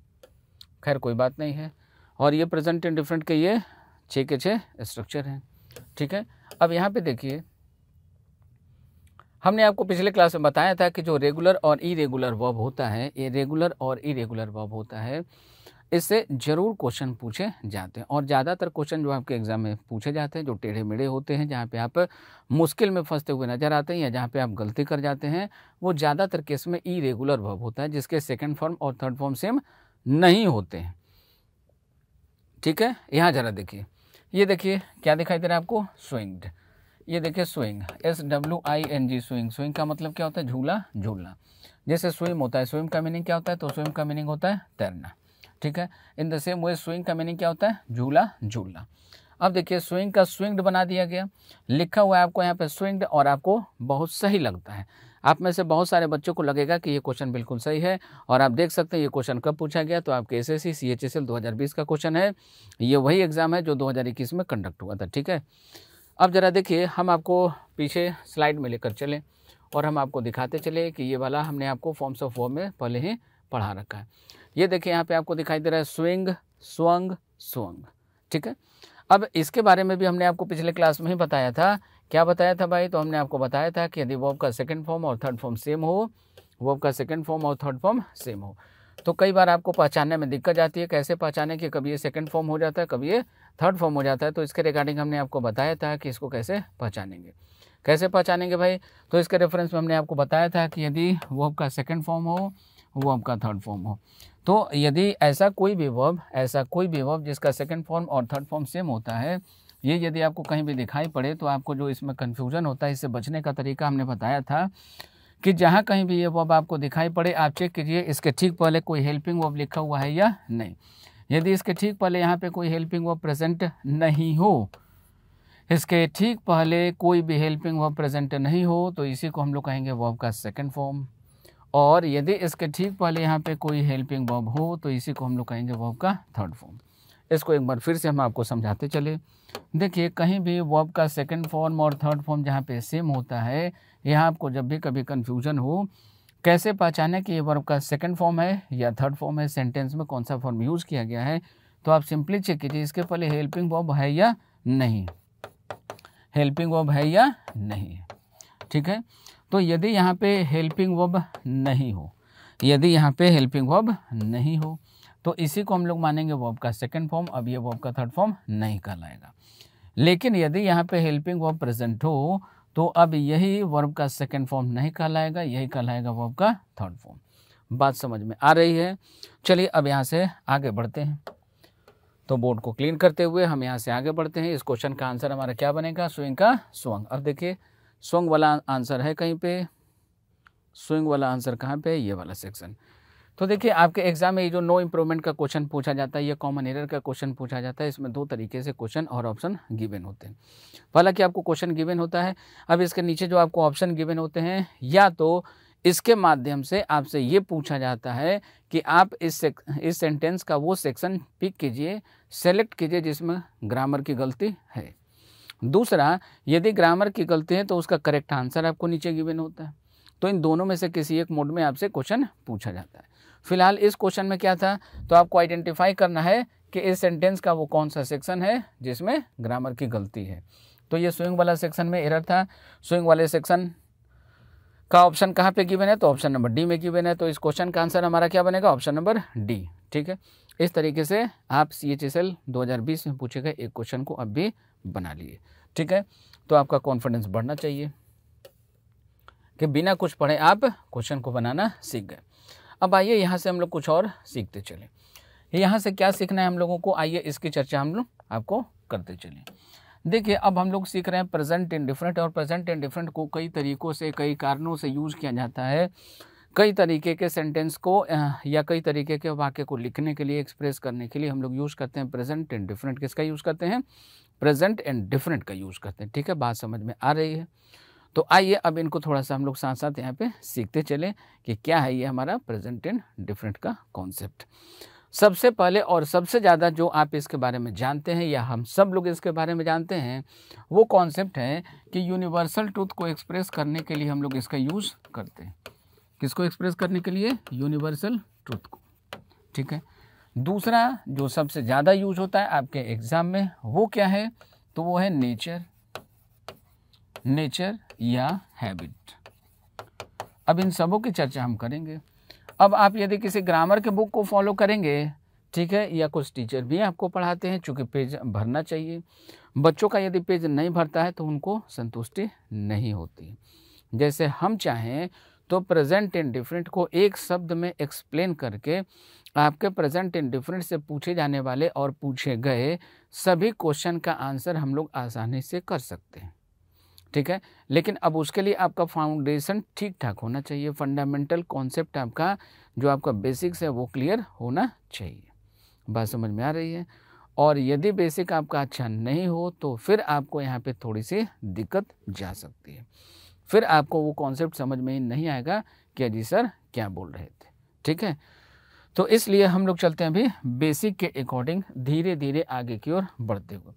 खैर कोई बात नहीं है और ये प्रेजेंट इन डिफरेंट के ये छः के छः स्ट्रक्चर हैं ठीक है अब यहाँ पे देखिए हमने आपको पिछले क्लास में बताया था कि जो रेगुलर और इरेगुलर वर्ब होता है ये रेगुलर और इरेगुलर वर्ब होता है इससे ज़रूर क्वेश्चन पूछे जाते हैं और ज़्यादातर क्वेश्चन जो आपके एग्ज़ाम में पूछे जाते हैं जो टेढ़े मेढ़े होते हैं जहाँ पे आप मुश्किल में फंसते हुए नज़र आते हैं या जहाँ पे आप गलती कर जाते हैं वो ज़्यादातर केस में ई रेगुलर वर्ब होता है जिसके सेकेंड फॉर्म और थर्ड फॉर्म सेम नहीं होते हैं ठीक है यहाँ ज़रा देखिए ये देखिए क्या दिखाई दे रहा है आपको स्विंग ये देखिए swing S W I N G swing swing का मतलब क्या होता है झूला झूलना जैसे स्विम होता है स्विम का मीनिंग क्या होता है तो स्विम का मीनिंग होता है तैरना ठीक है in the same way swing का मीनिंग क्या होता है झूला झूलना अब देखिए स्विंग का स्विंग्ड बना दिया गया लिखा हुआ है आपको यहाँ पे स्विंग्ड और आपको बहुत सही लगता है आप में से बहुत सारे बच्चों को लगेगा कि ये क्वेश्चन बिल्कुल सही है और आप देख सकते हैं ये क्वेश्चन कब पूछा गया तो आपके S S C H S L दो हज़ार बीस का क्वेश्चन है ये वही एग्ज़ाम है जो दो हज़ार इक्कीस में कंडक्ट हुआ था ठीक है अब ज़रा देखिए हम आपको पीछे स्लाइड में लेकर चलें और हम आपको दिखाते चले कि ये वाला हमने आपको फॉर्म्स ऑफ वो में पहले ही पढ़ा रखा है ये देखिए यहाँ पे आपको दिखाई दे रहा है स्विंग स्वंग स्वंग ठीक है अब इसके बारे में भी हमने आपको पिछले क्लास में ही बताया था क्या बताया था भाई तो हमने आपको बताया था कि यदि वर्ब का सेकेंड फॉर्म और थर्ड फॉर्म सेम हो वर्ब का सेकेंड फॉर्म और थर्ड फॉर्म सेम हो तो कई बार आपको पहचानने में दिक्कत जाती है कैसे पहचाने कि कभी ये सेकंड फॉर्म हो जाता है कभी ये थर्ड फॉर्म हो जाता है तो इसके रिगार्डिंग हमने आपको बताया था कि इसको कैसे पहचानेंगे कैसे पहचानेंगे भाई तो इसके रेफरेंस में हमने आपको बताया था कि यदि वर्ब का सेकेंड फॉर्म हो वर्ब का थर्ड फॉर्म हो तो यदि ऐसा कोई भी वर्ब ऐसा कोई भी वर्ब जिसका सेकेंड फॉर्म और थर्ड फॉर्म सेम होता है ये यदि आपको कहीं भी दिखाई पड़े तो आपको जो इसमें कन्फ्यूज़न होता है इससे बचने का तरीका हमने बताया था कि जहाँ कहीं भी ये वब आपको दिखाई पड़े आप चेक कीजिए इसके ठीक पहले कोई हेल्पिंग वब लिखा हुआ है या नहीं यदि इसके ठीक पहले यहाँ पे कोई हेल्पिंग वब प्रेजेंट नहीं हो इसके ठीक पहले कोई भी हेल्पिंग वब प्रेजेंट नहीं हो तो इसी को हम लोग कहेंगे वब का सेकंड फॉर्म और यदि इसके ठीक पहले यहाँ पे कोई हेल्पिंग वब हो तो इसी को हम लोग कहेंगे वब का थर्ड फॉर्म इसको एक बार फिर से हम आपको समझाते चले देखिए कहीं भी वर्ब का सेकंड फॉर्म और थर्ड फॉर्म जहाँ पे सेम होता है यहाँ आपको जब भी कभी कन्फ्यूजन हो कैसे पहचाने कि ये वर्ब का सेकंड फॉर्म है या थर्ड फॉर्म है सेंटेंस में कौन सा फॉर्म यूज़ किया गया है तो आप सिंपली चेक कीजिए इसके पहले हेल्पिंग वर्ब है या नहीं हेल्पिंग वर्ब है या नहीं ठीक है तो यदि यहाँ पे हेल्पिंग वर्ब नहीं हो यदि यहाँ पे हेल्पिंग वर्ब नहीं हो तो इसी को हम लोग मानेंगे वर्ब का सेकेंड फॉर्म अब ये वर्ब का थर्ड फॉर्म नहीं कहलाएगा लेकिन यदि यहाँ पे हेल्पिंग वर्ब प्रेजेंट हो तो अब यही वर्ब का सेकंड फॉर्म नहीं कहलाएगा यही कहलाएगा वर्ब का थर्ड फॉर्म बात समझ में आ रही है चलिए अब यहाँ से आगे बढ़ते हैं तो बोर्ड को क्लीन करते हुए हम यहाँ से आगे बढ़ते हैं इस क्वेश्चन का आंसर हमारा क्या बनेगा स्विंग का स्वंग अब देखिए स्वंग वाला आंसर है कहीं पे स्विंग वाला आंसर कहाँ पे ये वाला सेक्शन तो देखिए आपके एग्जाम में ये जो नो इम्प्रूवमेंट का क्वेश्चन पूछा जाता है ये कॉमन एरर का क्वेश्चन पूछा जाता है इसमें दो तरीके से क्वेश्चन और ऑप्शन गिवन होते हैं हालांकि आपको क्वेश्चन गिवन होता है अब इसके नीचे जो आपको ऑप्शन गिवन होते हैं या तो इसके माध्यम से आपसे ये पूछा जाता है कि आप इस से, इस सेंटेंस का वो सेक्शन पिक कीजिए सेलेक्ट कीजिए जिसमें ग्रामर की गलती है दूसरा यदि ग्रामर की गलती है तो उसका करेक्ट आंसर आपको नीचे गिवन होता है तो इन दोनों में से किसी एक मोड में आपसे क्वेश्चन पूछा जाता है फिलहाल इस क्वेश्चन में क्या था तो आपको आइडेंटिफाई करना है कि इस सेंटेंस का वो कौन सा सेक्शन है जिसमें ग्रामर की गलती है तो ये स्विंग वाला सेक्शन में एरर था स्विंग वाले सेक्शन का ऑप्शन कहाँ पे गिवन है तो ऑप्शन नंबर डी में गिवन है तो इस क्वेश्चन का आंसर हमारा क्या बनेगा ऑप्शन नंबर डी ठीक है इस तरीके से आप सी एच एस एल दो हज़ार बीस में पूछे गए एक क्वेश्चन को अब भी बना लिए ठीक है तो आपका कॉन्फिडेंस बढ़ना चाहिए कि बिना कुछ पढ़े आप क्वेश्चन को बनाना सीख गए अब आइए यहाँ से हम लोग कुछ और सीखते चलें यहाँ से क्या सीखना है हम लोगों को आइए इसकी चर्चा हम लोग आपको करते चलें देखिए अब हम लोग सीख रहे हैं प्रेजेंट एंड डिफरेंट और प्रेजेंट एंड डिफरेंट को कई तरीक़ों से कई कारणों से यूज़ किया जाता है कई तरीके के सेंटेंस को या कई तरीके के वाक्य को लिखने के लिए एक्सप्रेस करने के लिए हम लोग यूज़ करते हैं प्रेजेंट एंड डिफरेंट किसका यूज़ करते हैं प्रेजेंट एंड डिफरेंट का यूज़ करते हैं ठीक है बात समझ में आ रही है तो आइए अब इनको थोड़ा सा हम लोग साथ साथ यहाँ पे सीखते चले कि क्या है ये हमारा प्रेजेंट एंड डिफरेंट का कॉन्सेप्ट सबसे पहले और सबसे ज़्यादा जो आप इसके बारे में जानते हैं या हम सब लोग इसके बारे में जानते हैं वो कॉन्सेप्ट है कि यूनिवर्सल ट्रूथ को एक्सप्रेस करने के लिए हम लोग इसका यूज़ करते हैं किसको एक्सप्रेस करने के लिए यूनिवर्सल ट्रूथ को ठीक है दूसरा जो सबसे ज़्यादा यूज होता है आपके एग्ज़ाम में वो क्या है तो वो है नेचर नेचर या हैबिट अब इन सबों की चर्चा हम करेंगे अब आप यदि किसी ग्रामर के बुक को फॉलो करेंगे ठीक है या कुछ टीचर भी आपको पढ़ाते हैं चूँकि पेज भरना चाहिए बच्चों का यदि पेज नहीं भरता है तो उनको संतुष्टि नहीं होती जैसे हम चाहें तो प्रेजेंट एंड डिफरेंट को एक शब्द में एक्सप्लेन करके आपके प्रेजेंट एंड डिफरेंट से पूछे जाने वाले और पूछे गए सभी क्वेश्चन का आंसर हम लोग आसानी से कर सकते हैं ठीक है लेकिन अब उसके लिए आपका फाउंडेशन ठीक ठाक होना चाहिए फंडामेंटल कॉन्सेप्ट आपका जो आपका बेसिक्स है वो क्लियर होना चाहिए बात समझ में आ रही है और यदि बेसिक आपका अच्छा नहीं हो तो फिर आपको यहाँ पे थोड़ी सी दिक्कत जा सकती है फिर आपको वो कॉन्सेप्ट समझ में नहीं आएगा कि अजी सर क्या बोल रहे थे ठीक है तो इसलिए हम लोग चलते हैं अभी बेसिक के अकॉर्डिंग धीरे धीरे आगे की ओर बढ़ते हुए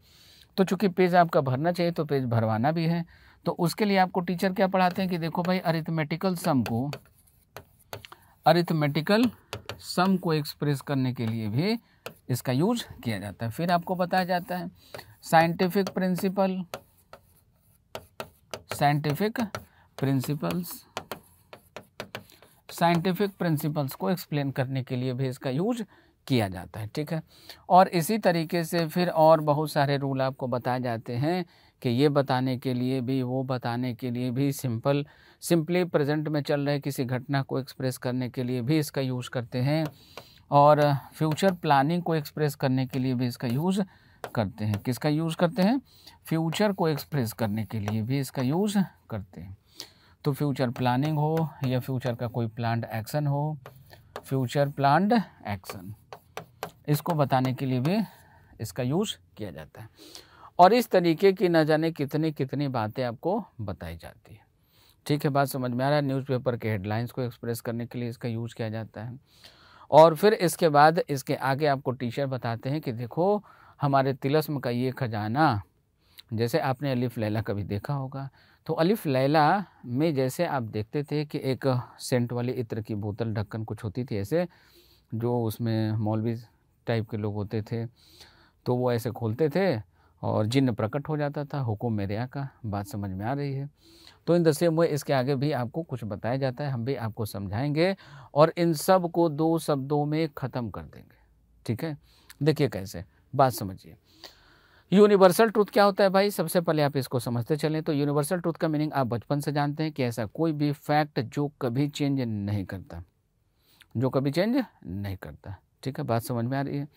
तो चूंकि पेज आपका भरना चाहिए तो पेज भरवाना भी है तो उसके लिए आपको टीचर क्या पढ़ाते हैं कि देखो भाई अरिथमेटिकल सम को अरिथमेटिकल सम को एक्सप्रेस करने के लिए भी इसका यूज किया जाता है फिर आपको बताया जाता है scientific principle scientific principles scientific principles को एक्सप्लेन करने के लिए भी इसका यूज किया जाता है ठीक है और इसी तरीके से फिर और बहुत सारे रूल आपको बताए जाते हैं कि ये बताने के लिए भी वो बताने के लिए भी सिंपल सिंपली प्रेजेंट में चल रहे किसी घटना को एक्सप्रेस करने के लिए भी इसका यूज़ करते हैं और फ्यूचर प्लानिंग को एक्सप्रेस करने के लिए भी इसका यूज़ करते हैं किसका यूज़ करते हैं फ्यूचर को एक्सप्रेस करने के लिए भी इसका यूज़ करते हैं तो फ्यूचर प्लानिंग हो या फ्यूचर का कोई प्लान्ड एक्शन हो फ्यूचर प्लान्ड एक्शन इसको बताने के लिए भी इसका यूज़ किया जाता है और इस तरीके की न जाने कितनी कितनी बातें आपको बताई जाती है ठीक है बात समझ में आ रहा है न्यूज़पेपर के हेडलाइंस को एक्सप्रेस करने के लिए इसका यूज किया जाता है और फिर इसके बाद इसके आगे आपको टीचर बताते हैं कि देखो हमारे तिलस्म का ये खजाना जैसे आपने अलिफ लैला कभी देखा होगा तो अलिफ लैला में जैसे आप देखते थे कि एक सेंट वाली इत्र की बोतल ढक्कन कुछ होती थी ऐसे जो उसमें मौलवी टाइप के लोग होते थे तो वो ऐसे खोलते थे और जिन प्रकट हो जाता था हुकुम मेरे का बात समझ में आ रही है तो इन दसियों में इसके आगे भी आपको कुछ बताया जाता है हम भी आपको समझाएंगे और इन सब को दो शब्दों में ख़त्म कर देंगे ठीक है देखिए कैसे बात समझिए यूनिवर्सल ट्रूथ क्या होता है भाई सबसे पहले आप इसको समझते चलें तो यूनिवर्सल ट्रूथ का मीनिंग आप बचपन से जानते हैं कि ऐसा कोई भी फैक्ट जो कभी चेंज नहीं करता जो कभी चेंज नहीं करता ठीक है बात समझ में आ रही है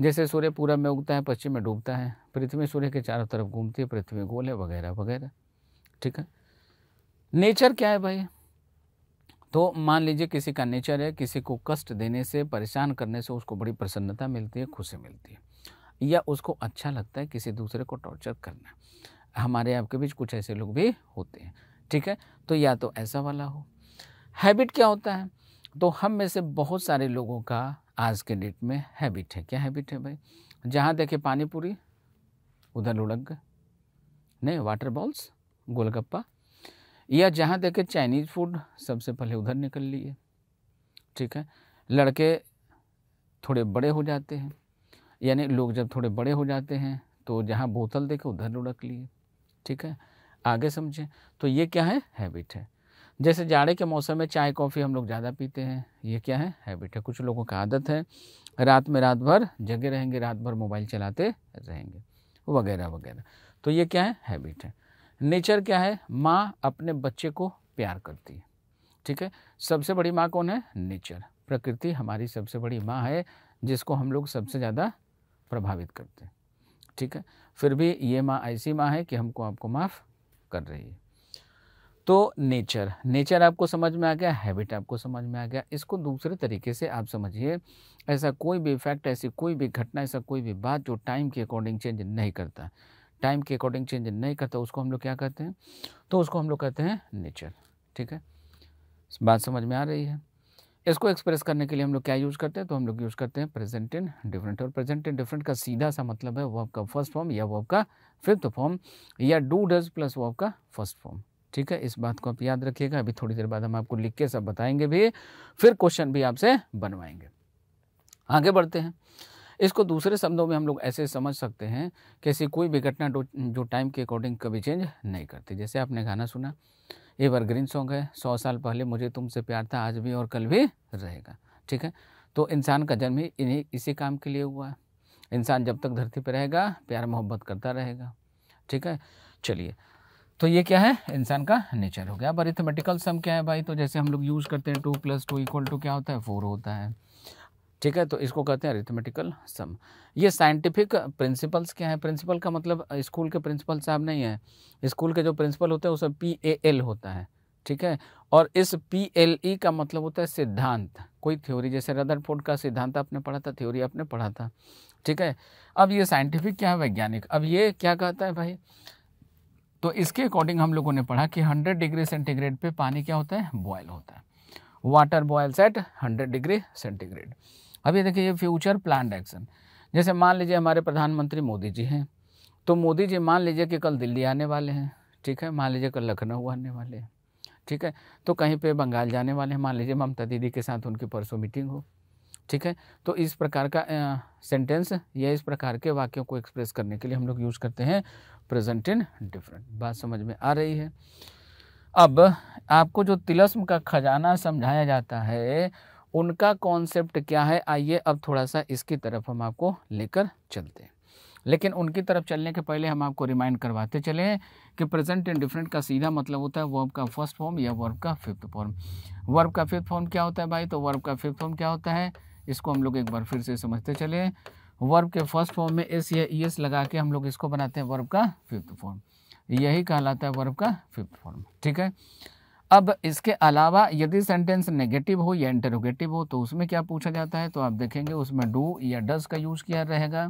जैसे सूर्य पूरब में उगता है पश्चिम में डूबता है पृथ्वी सूर्य के चारों तरफ घूमती है पृथ्वी गोल है वगैरह वगैरह ठीक है नेचर क्या है भाई तो मान लीजिए किसी का नेचर है किसी को कष्ट देने से परेशान करने से उसको बड़ी प्रसन्नता मिलती है खुशी मिलती है या उसको अच्छा लगता है किसी दूसरे को टॉर्चर करना हमारे आपके बीच कुछ ऐसे लोग भी होते हैं ठीक है तो या तो ऐसा वाला हो हैबिट क्या होता है तो हम में से बहुत सारे लोगों का आज के डेट में हैबिट है क्या हैबिट है भाई जहाँ देखे पानी पूरी उधर लुढ़क गए नहीं वाटर बॉल्स गोलगप्पा या जहाँ देखे चाइनीज़ फूड सबसे पहले उधर निकल लिए ठीक है लड़के थोड़े बड़े हो जाते हैं यानी लोग जब थोड़े बड़े हो जाते हैं तो जहाँ बोतल देखे उधर लुढ़क लिए ठीक है आगे समझें तो ये क्या है हैबिट है जैसे जाड़े के मौसम में चाय कॉफ़ी हम लोग ज़्यादा पीते हैं ये क्या है हैबिट है कुछ लोगों का आदत है रात में रात भर जगे रहेंगे रात भर मोबाइल चलाते रहेंगे वगैरह वगैरह तो ये क्या है हैबिट है नेचर क्या है माँ अपने बच्चे को प्यार करती है ठीक है सबसे बड़ी माँ कौन है नेचर प्रकृति हमारी सबसे बड़ी माँ है जिसको हम लोग सबसे ज़्यादा प्रभावित करते हैं ठीक है फिर भी ये माँ ऐसी माँ है कि हमको आपको माफ़ कर रही है तो नेचर नेचर आपको समझ में आ गया हैबिट आपको समझ में आ गया इसको दूसरे तरीके से आप समझिए ऐसा कोई भी फैक्ट ऐसी कोई भी घटना ऐसा कोई भी बात जो टाइम के अकॉर्डिंग चेंज नहीं करता टाइम के अकॉर्डिंग चेंज नहीं करता उसको हम लोग क्या कहते हैं तो उसको हम लोग कहते हैं नेचर ठीक है बात समझ में आ रही है इसको एक्सप्रेस करने के लिए हम लोग क्या यूज़ करते हैं तो हम लोग यूज़ करते हैं प्रेजेंट इन डिफरेंट और प्रेजेंट इन डिफरेंट का सीधा सा मतलब है वो आपका फर्स्ट फॉर्म या वो आपका फिफ्थ फॉर्म या डू डज प्लस वो आपका फर्स्ट फॉर्म ठीक है इस बात को आप याद रखिएगा अभी थोड़ी देर बाद हम आपको लिख के सब बताएंगे भी फिर क्वेश्चन भी आपसे बनवाएंगे आगे बढ़ते हैं इसको दूसरे शब्दों में हम लोग ऐसे समझ सकते हैं कि ऐसी कोई भी घटना जो टाइम के अकॉर्डिंग कभी चेंज नहीं करती जैसे आपने गाना सुना एवरग्रीन सॉन्ग है सौ साल पहले मुझे तुमसे प्यार था आज भी और कल भी रहेगा ठीक है तो इंसान का जन्म ही इन्हीं इसी काम के लिए हुआ है इंसान जब तक धरती पर रहेगा प्यार मोहब्बत करता रहेगा ठीक है चलिए तो ये क्या है इंसान का नेचर हो गया अब अरिथमेटिकल सम क्या है भाई तो जैसे हम लोग यूज़ करते हैं two plus two equal to क्या होता है फोर होता है ठीक है तो इसको कहते हैं अरिथमेटिकल सम ये साइंटिफिक प्रिंसिपल्स क्या है प्रिंसिपल का मतलब स्कूल के प्रिंसिपल साहब नहीं है स्कूल के जो प्रिंसिपल होते हैं उसमें पी ए एल होता है ठीक है और इस पी एल ई का मतलब होता है सिद्धांत कोई थ्योरी जैसे रदरफोर्ड का सिद्धांत आपने पढ़ा था थ्योरी आपने पढ़ा था ठीक है अब ये साइंटिफिक क्या है वैज्ञानिक अब ये क्या कहता है भाई तो इसके अकॉर्डिंग हम लोगों ने पढ़ा कि 100 डिग्री सेंटीग्रेड पे पानी क्या होता है बॉयल होता है water boils at 100 degree centigrade अब ये देखिए ये फ्यूचर प्लान एक्शन जैसे मान लीजिए हमारे प्रधानमंत्री मोदी जी हैं तो मोदी जी मान लीजिए कि कल दिल्ली आने वाले हैं ठीक है मान लीजिए कल लखनऊ आने वाले हैं ठीक है तो कहीं पे बंगाल जाने वाले हैं मान लीजिए ममता दीदी के साथ उनकी परसों मीटिंग हो ठीक है तो इस प्रकार का सेंटेंस या इस प्रकार के वाक्यों को एक्सप्रेस करने के लिए हम लोग यूज़ करते हैं प्रेजेंट इन डिफरेंट बात समझ में आ रही है अब आपको जो तिलस्म का खजाना समझाया जाता है उनका कॉन्सेप्ट क्या है आइए अब थोड़ा सा इसकी तरफ हम आपको लेकर चलते हैं लेकिन उनकी तरफ चलने के पहले हम आपको रिमाइंड करवाते चले कि प्रेजेंट इन डिफरेंट का सीधा मतलब होता है वर्ब का फर्स्ट फॉर्म या वर्ब का फिफ्थ फॉर्म वर्ब का फिफ्थ फॉर्म क्या होता है भाई तो वर्ब का फिफ्थ फॉर्म क्या होता है इसको हम लोग एक बार फिर से समझते चले वर्ब के फर्स्ट फॉर्म में एस या ई एस लगा के हम लोग इसको बनाते हैं वर्ब का फिफ्थ फॉर्म यही कहलाता है वर्ब का फिफ्थ फॉर्म ठीक है अब इसके अलावा यदि सेंटेंस नेगेटिव हो या इंटरोगेटिव हो तो उसमें क्या पूछा जाता है तो आप देखेंगे उसमें डू या डज का यूज़ किया रहेगा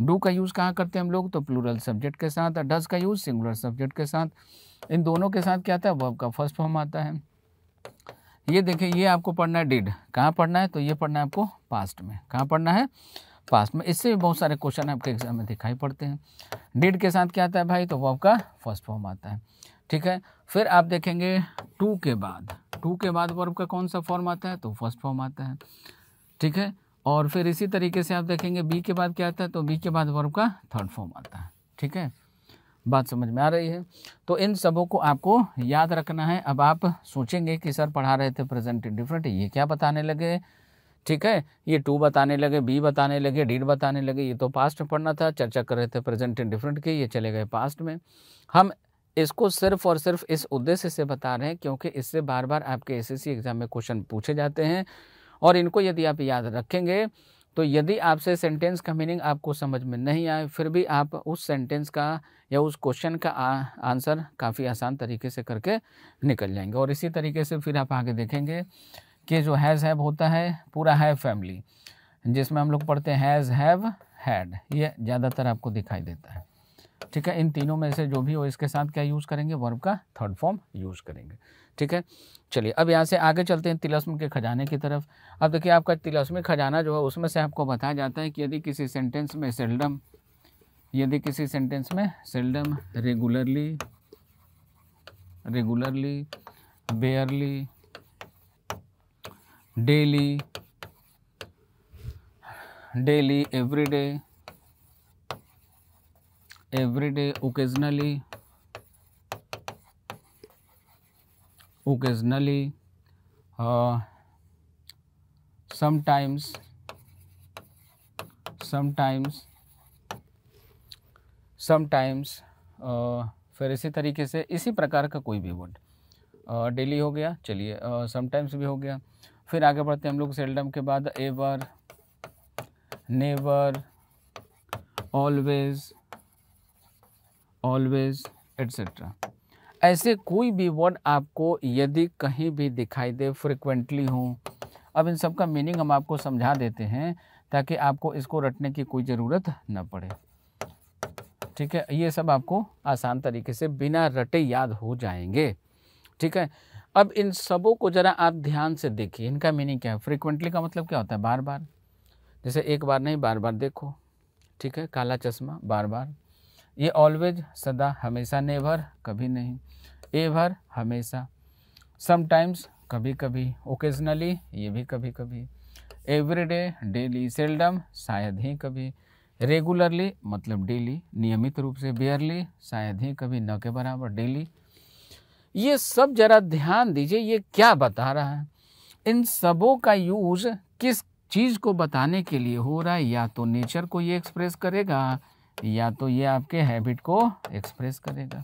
डू का यूज़ कहाँ करते हैं हम लोग तो प्लूरल सब्जेक्ट के साथ डज का यूज़ सिंगुलर सब्जेक्ट के साथ इन दोनों के साथ क्या आता है वर्ब का फर्स्ट फॉर्म आता है ये देखिए ये आपको पढ़ना है डिड कहाँ पढ़ना है तो ये पढ़ना है आपको पास्ट में कहाँ पढ़ना है पास्ट में इससे भी बहुत सारे क्वेश्चन आपके एग्जाम में दिखाई पड़ते हैं डिड के साथ क्या आता है भाई तो वो आपका फर्स्ट फॉर्म आता है ठीक है फिर आप देखेंगे टू के बाद टू के बाद वर्ब का कौन सा फॉर्म आता है तो फर्स्ट फॉर्म आता है ठीक है और फिर इसी तरीके से आप देखेंगे बी के बाद क्या आता है तो बी के बाद वर्ब का थर्ड फॉर्म आता है ठीक है बात समझ में आ रही है तो इन सबों को आपको याद रखना है अब आप सोचेंगे कि सर पढ़ा रहे थे प्रेजेंट डिफरेंट ये क्या बताने लगे ठीक है ये टू बताने लगे बी बताने लगे डीड बताने लगे ये तो पास्ट में पढ़ना था चर्चा कर रहे थे प्रेजेंट एंड डिफरेंट के ये चले गए पास्ट में हम इसको सिर्फ और सिर्फ इस उद्देश्य से बता रहे हैं क्योंकि इससे बार बार आपके एसएससी एग्ज़ाम में क्वेश्चन पूछे जाते हैं और इनको यदि आप याद रखेंगे तो यदि आपसे सेंटेंस का मीनिंग आपको समझ में नहीं आए फिर भी आप उस सेंटेंस का या उस क्वेश्चन का आ, आंसर काफ़ी आसान तरीके से करके निकल जाएंगे और इसी तरीके से फिर आप आगे देखेंगे कि जो हैज़ हैव होता है पूरा है फैमिली जिसमें हम लोग पढ़ते हैंज़ हैव हैड ये ज़्यादातर आपको दिखाई देता है ठीक है इन तीनों में से जो भी हो इसके साथ क्या यूज़ करेंगे वर्ब का थर्ड फॉर्म यूज़ करेंगे ठीक है चलिए अब यहाँ से आगे चलते हैं तिलस्म के खजाने की तरफ अब देखिए आपका तिलस्म खजाना जो है उसमें से आपको बताया जाता है कि यदि किसी सेंटेंस में सेल्डम यदि किसी सेंटेंस में seldom regularly regularly barely daily daily everyday everyday occasionally occasionally uh, sometimes sometimes sometimes uh, फिर इसी तरीके से इसी प्रकार का कोई भी वर्ड डेली uh, हो गया चलिए समटाइम्स uh, भी हो गया फिर आगे बढ़ते हैं हम लोग सेल्डम के बाद ever never always always etcetera ऐसे कोई भी वर्ड आपको यदि कहीं भी दिखाई दे फ्रिक्वेंटली हो अब इन सब का मीनिंग हम आपको समझा देते हैं ताकि आपको इसको रटने की कोई ज़रूरत न पड़े ठीक है ये सब आपको आसान तरीके से बिना रटे याद हो जाएंगे ठीक है अब इन सबों को ज़रा आप ध्यान से देखिए इनका मीनिंग क्या है फ्रिक्वेंटली का मतलब क्या होता है बार बार जैसे एक बार नहीं बार बार देखो ठीक है काला चश्मा बार बार ये ऑलवेज सदा हमेशा नेवर कभी नहीं एवर हमेशा समटाइम्स कभी कभी ओकेजनली ये भी कभी कभी एवरी डे डेली सेल्डम शायद ही कभी रेगुलरली मतलब डेली नियमित रूप से बियरली शायद ही कभी न के बराबर डेली ये सब जरा ध्यान दीजिए ये क्या बता रहा है इन सबों का यूज़ किस चीज़ को बताने के लिए हो रहा है या तो नेचर को ये एक्सप्रेस करेगा या तो ये आपके हैबिट को एक्सप्रेस करेगा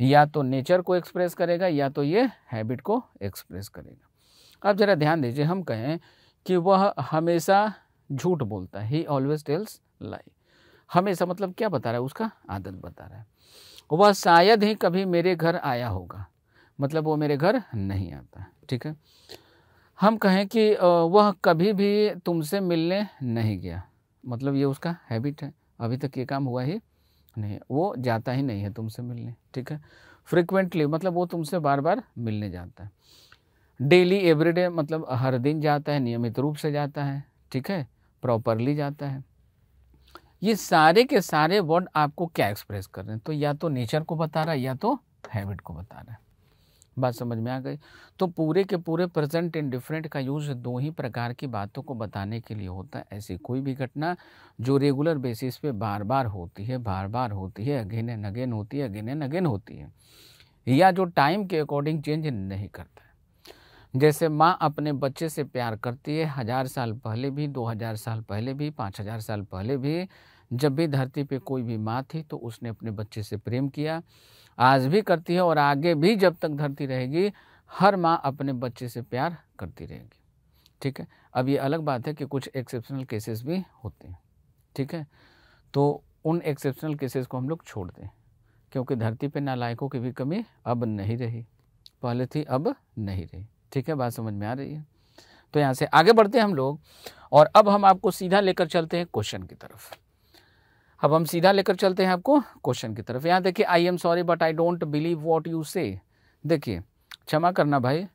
या तो नेचर को एक्सप्रेस करेगा या तो ये हैबिट को एक्सप्रेस करेगा अब ज़रा ध्यान दीजिए हम कहें कि वह हमेशा झूठ बोलता है ही ऑलवेज टेल्स लाई हमेशा मतलब क्या बता रहा है उसका आदत बता रहा है वह शायद ही कभी मेरे घर आया होगा मतलब वो मेरे घर नहीं आता ठीक है हम कहें कि वह कभी भी तुमसे मिलने नहीं गया मतलब ये उसका हैबिट है अभी तक ये काम हुआ ही नहीं वो जाता ही नहीं है तुमसे मिलने ठीक है फ्रिक्वेंटली मतलब वो तुमसे बार बार मिलने जाता है डेली एवरीडे मतलब हर दिन जाता है नियमित रूप से जाता है ठीक है प्रॉपरली जाता है ये सारे के सारे वर्ड आपको क्या एक्सप्रेस कर रहे हैं तो या तो नेचर को बता रहा है या तो हैबिट को बता रहा है बात समझ में आ गई तो पूरे के पूरे प्रेजेंट इन डिफरेंट का यूज़ दो ही प्रकार की बातों को बताने के लिए होता है ऐसी कोई भी घटना जो रेगुलर बेसिस पे बार बार होती है बार बार होती है अगेन एंड अगेन होती है अगेन एंड अगेन होती है या जो टाइम के अकॉर्डिंग चेंज नहीं करता है जैसे माँ अपने बच्चे से प्यार करती है हज़ार साल पहले भी दो हज़ार साल पहले भी पाँच हज़ार साल पहले भी जब भी धरती पे कोई भी माँ थी तो उसने अपने बच्चे से प्रेम किया आज भी करती है और आगे भी जब तक धरती रहेगी हर माँ अपने बच्चे से प्यार करती रहेगी ठीक है अब ये अलग बात है कि कुछ एक्सेप्शनल केसेस भी होते हैं ठीक है तो उन एक्सेप्शनल केसेस को हम लोग छोड़ दें क्योंकि धरती पे नालायकों की भी कमी अब नहीं रही पहले थी अब नहीं रही ठीक है बात समझ में आ रही है तो यहाँ से आगे बढ़ते हैं हम लोग और अब हम आपको सीधा लेकर चलते हैं क्वेश्चन की तरफ अब हम सीधा लेकर चलते हैं आपको क्वेश्चन की तरफ यहाँ देखिए I am sorry but I don't believe what you say देखिए क्षमा करना भाई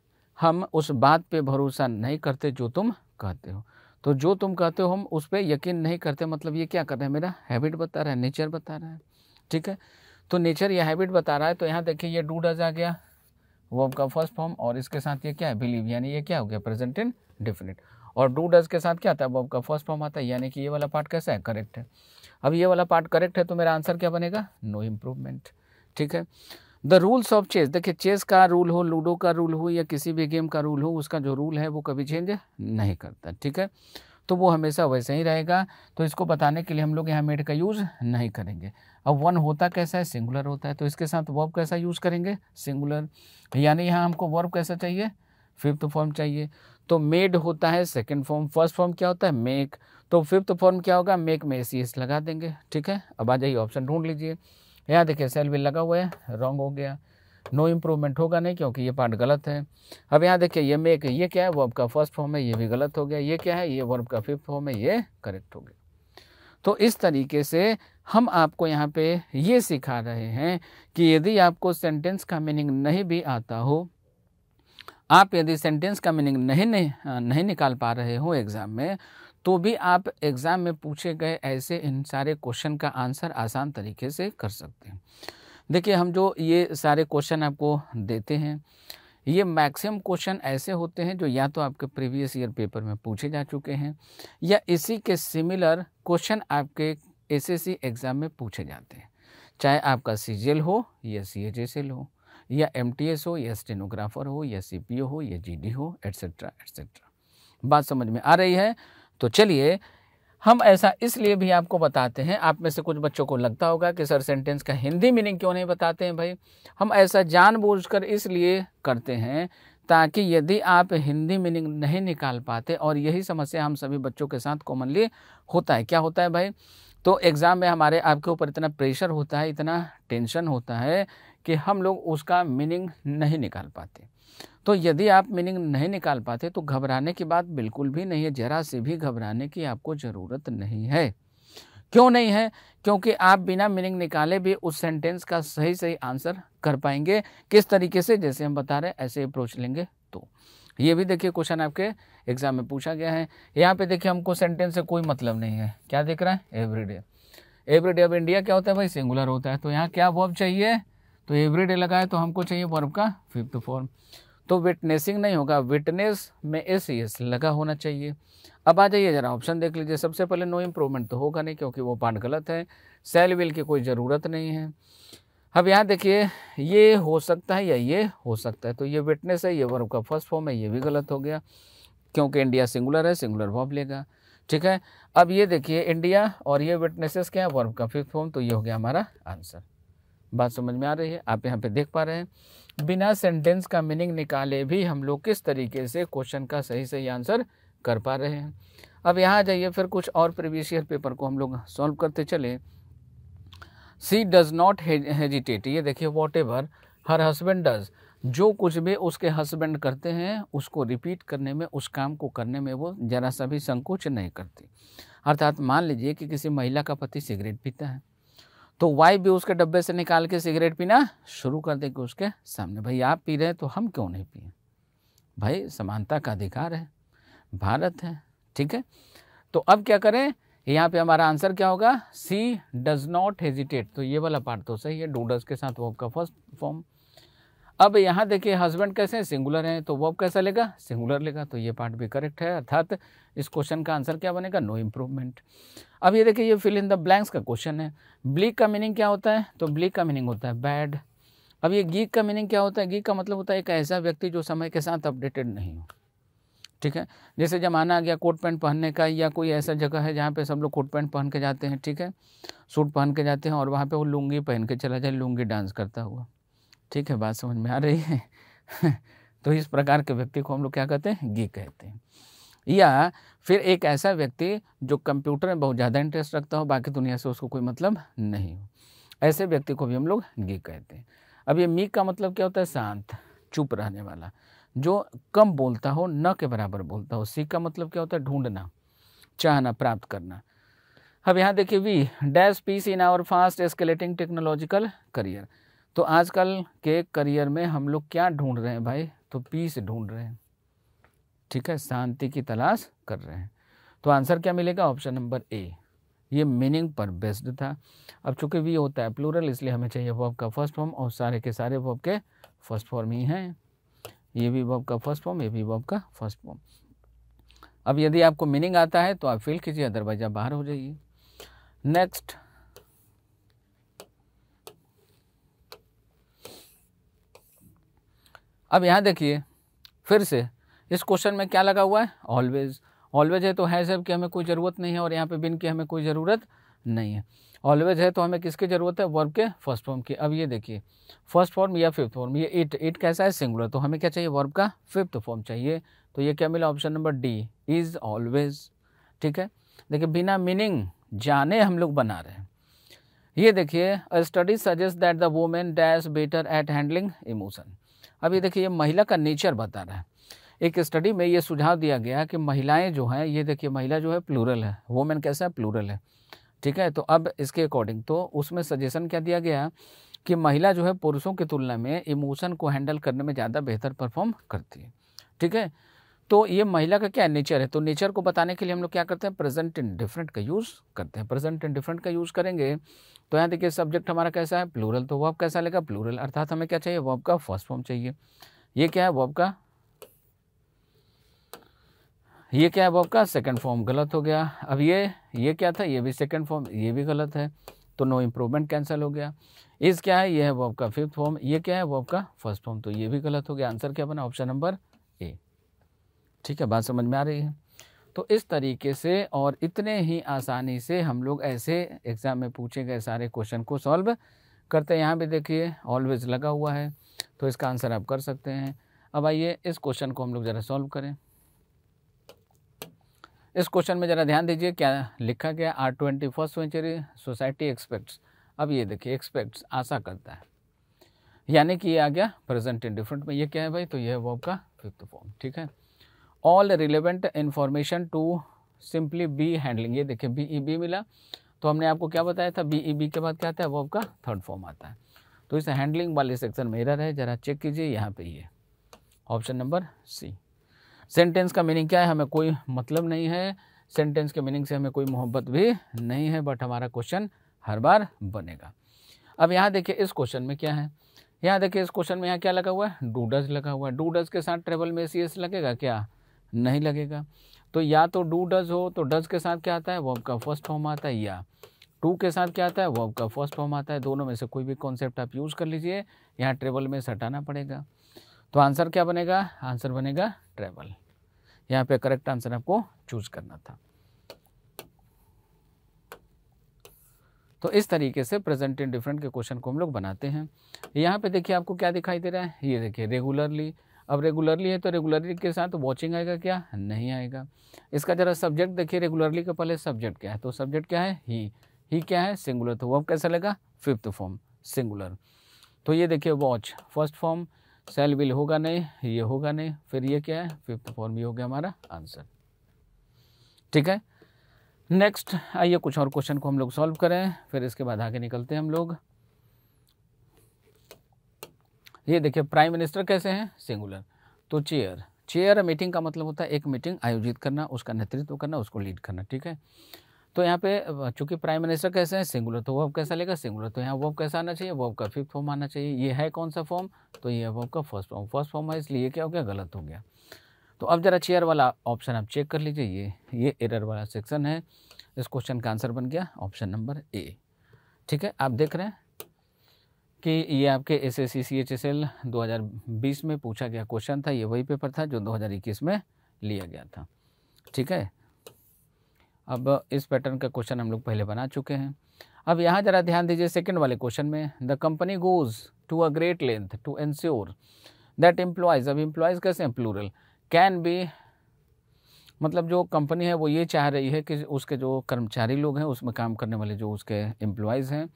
हम उस बात पे भरोसा नहीं करते जो तुम कहते हो तो जो तुम कहते हो हम उस पर यकीन नहीं करते मतलब ये क्या कर रहे हैं मेरा हैबिट बता रहा है नेचर बता रहा है ठीक है तो नेचर या हैबिट बता रहा है तो यहाँ देखिए ये डू डज आ गया वो आपका फर्स्ट फॉर्म और इसके साथ ये क्या है बिलीव यानी ये क्या हो गया प्रेजेंट इन डिफिनिट और डू डज के साथ क्या आता है वो आपका फर्स्ट फॉर्म आता है यानी कि ये वाला पार्ट कैसा है करेक्ट है अब ये वाला पार्ट करेक्ट है तो मेरा आंसर क्या बनेगा नो इम्प्रूवमेंट ठीक है द रूल्स ऑफ चेस देखिए चेस का रूल हो लूडो का रूल हो या किसी भी गेम का रूल हो उसका जो रूल है वो कभी चेंज नहीं करता ठीक है तो वो हमेशा वैसे ही रहेगा तो इसको बताने के लिए हम लोग यहाँ मेड का यूज़ नहीं करेंगे अब वन होता कैसा है सिंगुलर होता है तो इसके साथ वर्ब कैसा यूज़ करेंगे सिंगुलर यानी यहाँ हमको वर्ब कैसा चाहिए फिफ्थ फॉर्म चाहिए तो मेड होता है सेकेंड फॉर्म फर्स्ट फॉर्म क्या होता है मेक तो फिफ्थ फॉर्म क्या होगा मेक में सी एस लगा देंगे ठीक है अब आ जाइए ऑप्शन ढूंढ लीजिए यहाँ देखिए सेल भी लगा हुआ है रॉन्ग हो गया नो इम्प्रूवमेंट होगा नहीं क्योंकि ये पार्ट गलत है अब यहाँ देखिए ये मेक ये क्या है वो का फर्स्ट फॉर्म है ये भी गलत हो गया ये क्या है ये वर्ब का फिफ्थ फॉर्म है ये करेक्ट हो गया तो इस तरीके से हम आपको यहाँ पे ये सिखा रहे हैं कि यदि आपको सेंटेंस का मीनिंग नहीं भी आता हो आप यदि सेंटेंस का मीनिंग नहीं नहीं निकाल पा रहे हो एग्ज़ाम में तो भी आप एग्ज़ाम में पूछे गए ऐसे इन सारे क्वेश्चन का आंसर आसान तरीके से कर सकते हैं देखिए हम जो ये सारे क्वेश्चन आपको देते हैं ये मैक्सिमम क्वेश्चन ऐसे होते हैं जो या तो आपके प्रीवियस ईयर पेपर में पूछे जा चुके हैं या इसी के सिमिलर क्वेश्चन आपके एसएससी एग्ज़ाम में पूछे जाते हैं चाहे आपका सीजीएल हो या सीएचएसएल हो या एम हो या स्टेनोग्राफर हो या सी हो या जी हो एट्सेट्रा एट्सेट्रा बात समझ में आ रही है तो चलिए हम ऐसा इसलिए भी आपको बताते हैं आप में से कुछ बच्चों को लगता होगा कि सर सेंटेंस का हिंदी मीनिंग क्यों नहीं बताते हैं भाई हम ऐसा जानबूझकर इसलिए करते हैं ताकि यदि आप हिंदी मीनिंग नहीं निकाल पाते और यही समस्या हम सभी बच्चों के साथ कॉमनली होता है क्या होता है भाई तो एग्ज़ाम में हमारे आपके ऊपर इतना प्रेशर होता है इतना टेंशन होता है कि हम लोग उसका मीनिंग नहीं निकाल पाते तो यदि आप मीनिंग नहीं निकाल पाते तो घबराने की बात बिल्कुल भी नहीं है जरा से भी घबराने की आपको ज़रूरत नहीं है क्यों नहीं है क्योंकि आप बिना मीनिंग निकाले भी उस सेंटेंस का सही सही आंसर कर पाएंगे किस तरीके से जैसे हम बता रहे हैं ऐसे अप्रोच लेंगे तो ये भी देखिए क्वेश्चन आपके एग्जाम में पूछा गया है यहाँ पे देखिए हमको सेंटेंस से कोई मतलब नहीं है क्या देख रहा है एवरीडे एवरीडे ऑफ इंडिया क्या होता है भाई सिंगुलर होता है तो यहाँ क्या वर्ब चाहिए तो एवरीडे लगाए तो हमको चाहिए वर्ब का फिफ्थ फॉर्म तो विटनेसिंग नहीं होगा विटनेस में एस एस लगा होना चाहिए अब आ जाइए ज़रा ऑप्शन देख लीजिए सबसे पहले नो इम्प्रूवमेंट तो होगा नहीं क्योंकि वो पार्ट गलत है सेल विल की कोई ज़रूरत नहीं है अब यहाँ देखिए ये हो सकता है या ये हो सकता है तो ये विटनेस है ये वर्ब का फर्स्ट फॉर्म है ये भी गलत हो गया क्योंकि इंडिया सिंगुलर है सिंगुलर वर्ब लेगा ठीक है अब ये देखिए इंडिया और ये विटनेसेस क्या है वर्ब का फिफ्थ फॉर्म तो ये हो गया हमारा आंसर बात समझ में आ रही है आप यहाँ पे देख पा रहे हैं बिना सेंटेंस का मीनिंग निकाले भी हम लोग किस तरीके से क्वेश्चन का सही सही आंसर कर पा रहे हैं अब यहाँ जाइए फिर कुछ और प्रीवियस ईयर पेपर को हम लोग सॉल्व करते चले सी डज नॉट हेजिटेट ये देखिए whatever her husband does जो कुछ भी उसके हस्बैंड करते हैं उसको रिपीट करने में उस काम को करने में वो ज़रा सा भी संकोच नहीं करती अर्थात मान लीजिए कि किसी महिला का पति सिगरेट पीता है तो वाइफ भी उसके डब्बे से निकाल के सिगरेट पीना शुरू कर देगी उसके सामने भाई आप पी रहे हैं तो हम क्यों नहीं पिए भाई समानता का अधिकार है भारत है ठीक है तो अब क्या करें यहाँ पे हमारा आंसर क्या होगा सी डज नॉट हेजिटेट तो ये वाला पार्ट तो सही है डूडस के साथ वो आपका फर्स्ट फॉर्म अब यहाँ देखिए हस्बैंड कैसे हैं सिंगुलर हैं तो वर्ब कैसा लेगा सिंगुलर लेगा तो ये पार्ट भी करेक्ट है अर्थात इस क्वेश्चन का आंसर क्या बनेगा नो इम्प्रूवमेंट अब ये देखिए ये फिल इन द ब्लैंक्स का क्वेश्चन है ब्लीक का मीनिंग क्या होता है तो ब्लीक का मीनिंग होता है बैड अब ये गीक का मीनिंग क्या होता है गीक का मतलब होता है एक ऐसा व्यक्ति जो समय के साथ अपडेटेड नहीं हो ठीक है जैसे जमाना आ गया कोट पैंट पहनने का या कोई ऐसा जगह है जहाँ पे सब लोग कोट पैंट पहन के जाते हैं ठीक है सूट पहन के जाते हैं और वहाँ पे वो लुंगी पहन के चला जाए लुंगी डांस करता हुआ ठीक है बात समझ में आ रही है [laughs] तो इस प्रकार के व्यक्ति को हम लोग क्या कहते हैं गी कहते हैं या फिर एक ऐसा व्यक्ति जो कंप्यूटर में बहुत ज़्यादा इंटरेस्ट रखता हो बाकी दुनिया से उसको कोई मतलब नहीं हो ऐसे व्यक्ति को भी हम लोग गी कहते हैं अब ये मी का मतलब क्या होता है शांत चुप रहने वाला जो कम बोलता हो न के बराबर बोलता हो सी का मतलब क्या होता है ढूंढना चाहना प्राप्त करना अब यहाँ देखिए we dash peace in our fast escalating technological career तो आजकल के करियर में हम लोग क्या ढूंढ रहे हैं भाई तो पीस ढूंढ रहे हैं ठीक है शांति की तलाश कर रहे हैं तो आंसर क्या मिलेगा ऑप्शन नंबर ए ये मीनिंग पर बेस्ड था अब चूंकि वी होता है प्लूरल इसलिए हमें चाहिए वॉब का फर्स्ट फॉर्म और सारे के सारे वॉब के फर्स्ट फॉर्म ही हैं ये भी वॉब का फर्स्ट फॉर्म ये भी वॉब का फर्स्ट फॉर्म अब यदि आपको मीनिंग आता है तो आप फिल कीजिए अदरवाइज आप बाहर हो जाइए नेक्स्ट अब यहाँ देखिए फिर से इस क्वेश्चन में क्या लगा हुआ है ऑलवेज ऑलवेज है तो है हैव कि हमें कोई ज़रूरत नहीं है और यहाँ पे बिन की हमें कोई ज़रूरत नहीं है ऑलवेज है तो हमें किसकी ज़रूरत है वर्ब के फर्स्ट फॉर्म की अब ये देखिए फर्स्ट फॉर्म या फिफ्थ फॉर्म ये एट एट कैसा है सिंगुलर तो हमें क्या चाहिए वर्ब का फिफ्थ फॉर्म चाहिए तो ये क्या मिला option number D is always ठीक है देखिए बिना मीनिंग जाने हम लोग बना रहे हैं ये देखिए study suggest that the women dash better at handling emotion अब ये देखिए ये महिला का नेचर बता रहा है एक स्टडी में ये सुझाव दिया गया कि महिलाएं जो हैं ये देखिए महिला जो है प्लूरल है वोमेन कैसा है प्लूरल है ठीक है तो अब इसके अकॉर्डिंग तो उसमें सजेशन क्या दिया गया कि महिला जो है पुरुषों की तुलना में इमोशन को हैंडल करने में ज़्यादा बेहतर परफॉर्म करती है ठीक है तो ये महिला का क्या नेचर है तो नेचर को बताने के लिए हम लोग क्या करते हैं प्रेजेंट इन डिफरेंट का यूज़ करते हैं प्रेजेंट इन डिफरेंट का यूज़ करेंगे तो यहाँ देखिए सब्जेक्ट हमारा कैसा है प्लूरल तो वॉब कैसा लेगा प्लूरल अर्थात हमें क्या चाहिए वो का फर्स्ट फॉर्म चाहिए ये क्या है वो का ये क्या है वो का सेकेंड फॉर्म गलत हो गया अब ये ये क्या था ये भी सेकेंड फॉर्म ये भी गलत है तो नो इम्प्रूवमेंट कैंसिल हो गया इस क्या है ये है वो का फिफ्थ फॉर्म ये क्या है वो का फर्स्ट फॉर्म तो ये भी गलत हो गया आंसर क्या बना ऑप्शन नंबर ठीक है बात समझ में आ रही है तो इस तरीके से और इतने ही आसानी से हम लोग ऐसे एग्ज़ाम में पूछे गए सारे क्वेश्चन को सॉल्व करते हैं यहाँ भी देखिए ऑलवेज लगा हुआ है तो इसका आंसर आप कर सकते हैं अब आइए इस क्वेश्चन को हम लोग ज़रा सॉल्व करें इस क्वेश्चन में ज़रा ध्यान दीजिए क्या लिखा गया our twenty first century society expects अब ये देखिए एक्सपेक्ट्स आशा करता है यानी कि ये आ गया प्रेजेंट डिफरेंट में ये क्या है भाई तो ये है वो आपका फिफ्थ फॉर्म ठीक है all relevant information to simply be handling ये देखिए बी ई बी मिला तो हमने आपको क्या बताया था बी ई बी के बाद क्या आता है वो आपका थर्ड फॉर्म आता है तो इस हैंडलिंग वाले सेक्शन में एरर है ज़रा चेक कीजिए यहाँ पे ये ऑप्शन नंबर सी सेंटेंस का मीनिंग क्या है हमें कोई मतलब नहीं है सेंटेंस के मीनिंग से हमें कोई मोहब्बत भी नहीं है बट हमारा क्वेश्चन हर बार बनेगा अब यहाँ देखिए इस क्वेश्चन में क्या है यहाँ देखिए इस क्वेश्चन में यहाँ क्या लगा हुआ है डूडस लगा हुआ है डूडस के साथ ट्रेवल में सी लगेगा क्या नहीं लगेगा तो या तो डू डज हो तो डज के साथ क्या आता है वर्ब का फर्स्ट फॉर्म आता है या टू के साथ क्या आता है वर्ब का फर्स्ट फॉर्म आता है दोनों में से कोई भी कॉन्सेप्ट आप यूज़ कर लीजिए यहाँ ट्रेवल में सटाना पड़ेगा तो आंसर क्या बनेगा आंसर बनेगा ट्रेवल यहाँ पे करेक्ट आंसर आपको चूज करना था तो इस तरीके से प्रेजेंट इन डिफरेंट के क्वेश्चन को हम लोग बनाते हैं यहाँ पे देखिए आपको क्या दिखाई दे रहा है ये देखिए रेगुलरली अब रेगुलरली है तो रेगुलरली के साथ वॉचिंग आएगा क्या नहीं आएगा इसका ज़रा सब्जेक्ट देखिए रेगुलरली का पहले सब्जेक्ट क्या है तो सब्जेक्ट क्या है ही ही क्या है सिंगुलर तो वो अब कैसा लगा फिफ्थ फॉर्म सिंगुलर तो ये देखिए watch first form sell will होगा नहीं ये होगा नहीं फिर ये क्या है फिफ्थ फॉर्म ये हो गया हमारा आंसर ठीक है नेक्स्ट आइए कुछ और क्वेश्चन को हम लोग सॉल्व करें फिर इसके बाद आगे निकलते हैं हम लोग ये देखिए प्राइम मिनिस्टर कैसे हैं सिंगुलर तो चेयर चेयर मीटिंग का मतलब होता है एक मीटिंग आयोजित करना उसका नेतृत्व करना उसको लीड करना ठीक है तो यहाँ पे चूंकि प्राइम मिनिस्टर कैसे हैं सिंगुलर तो अब कैसा लेगा सिंगुलर तो यहाँ वो अब कैसा आना चाहिए वो अब का फिफ्थ फॉर्म आना चाहिए ये है कौन सा फॉर्म तो ये वो का फर्स्ट फॉर्म फर्स्ट फॉर्म है इसलिए क्या हो गया गलत हो गया तो अब जरा चेयर वाला ऑप्शन आप चेक कर लीजिए ये ये एरर वाला सेक्शन है इस क्वेश्चन का आंसर बन गया ऑप्शन नंबर ए ठीक है आप देख रहे हैं कि ये आपके S S C C H S L दो हज़ार बीस में पूछा गया क्वेश्चन था ये वही पेपर था जो दो हज़ार इक्कीस में लिया गया था ठीक है अब इस पैटर्न का क्वेश्चन हम लोग पहले बना चुके हैं अब यहाँ ज़रा ध्यान दीजिए सेकंड वाले क्वेश्चन में the company goes to a great length to ensure that employees अब एम्प्लॉयज़ कैसे हैं प्लूरल कैन बी मतलब जो कंपनी है वो ये चाह रही है कि उसके जो कर्मचारी लोग हैं उसमें काम करने वाले जो उसके एम्प्लॉयज़ हैं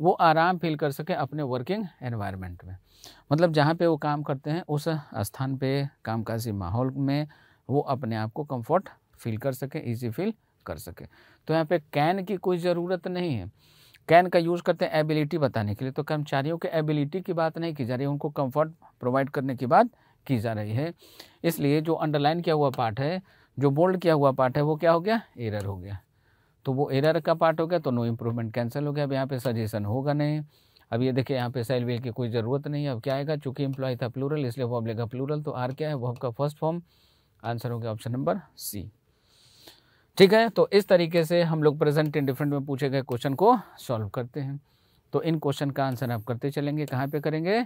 वो आराम फील कर सके अपने वर्किंग एनवायरनमेंट में मतलब जहाँ पे वो काम करते हैं उस स्थान पे कामकाजी माहौल में वो अपने आप को कंफर्ट फील कर सके इजी फील कर सके तो यहाँ पे कैन की कोई ज़रूरत नहीं है कैन का यूज़ करते हैं एबिलिटी बताने के लिए तो कर्मचारियों के एबिलिटी की बात नहीं की जा रही उनको कम्फर्ट प्रोवाइड करने की बात की जा रही है इसलिए जो अंडरलाइन किया हुआ पार्ट है जो बोल्ड किया हुआ पार्ट है वो क्या हो गया एरर हो गया तो वो एरर का पार्ट हो गया तो नो इम्प्रूवमेंट कैंसिल हो गया अब यहाँ पे सजेशन होगा नहीं अब ये देखिए यहाँ पे सेल वेल की कोई ज़रूरत नहीं है अब क्या आएगा चूंकि इम्प्लॉय था प्लूरल इसलिए वॉब लेगा प्लूरल तो आर क्या है वो आपका फर्स्ट फॉर्म आंसर हो गया ऑप्शन नंबर सी ठीक है तो इस तरीके से हम लोग प्रेजेंट इन डिफरेंट में पूछे गए क्वेश्चन को सॉल्व करते हैं तो इन क्वेश्चन का आंसर आप करते चलेंगे कहाँ पर करेंगे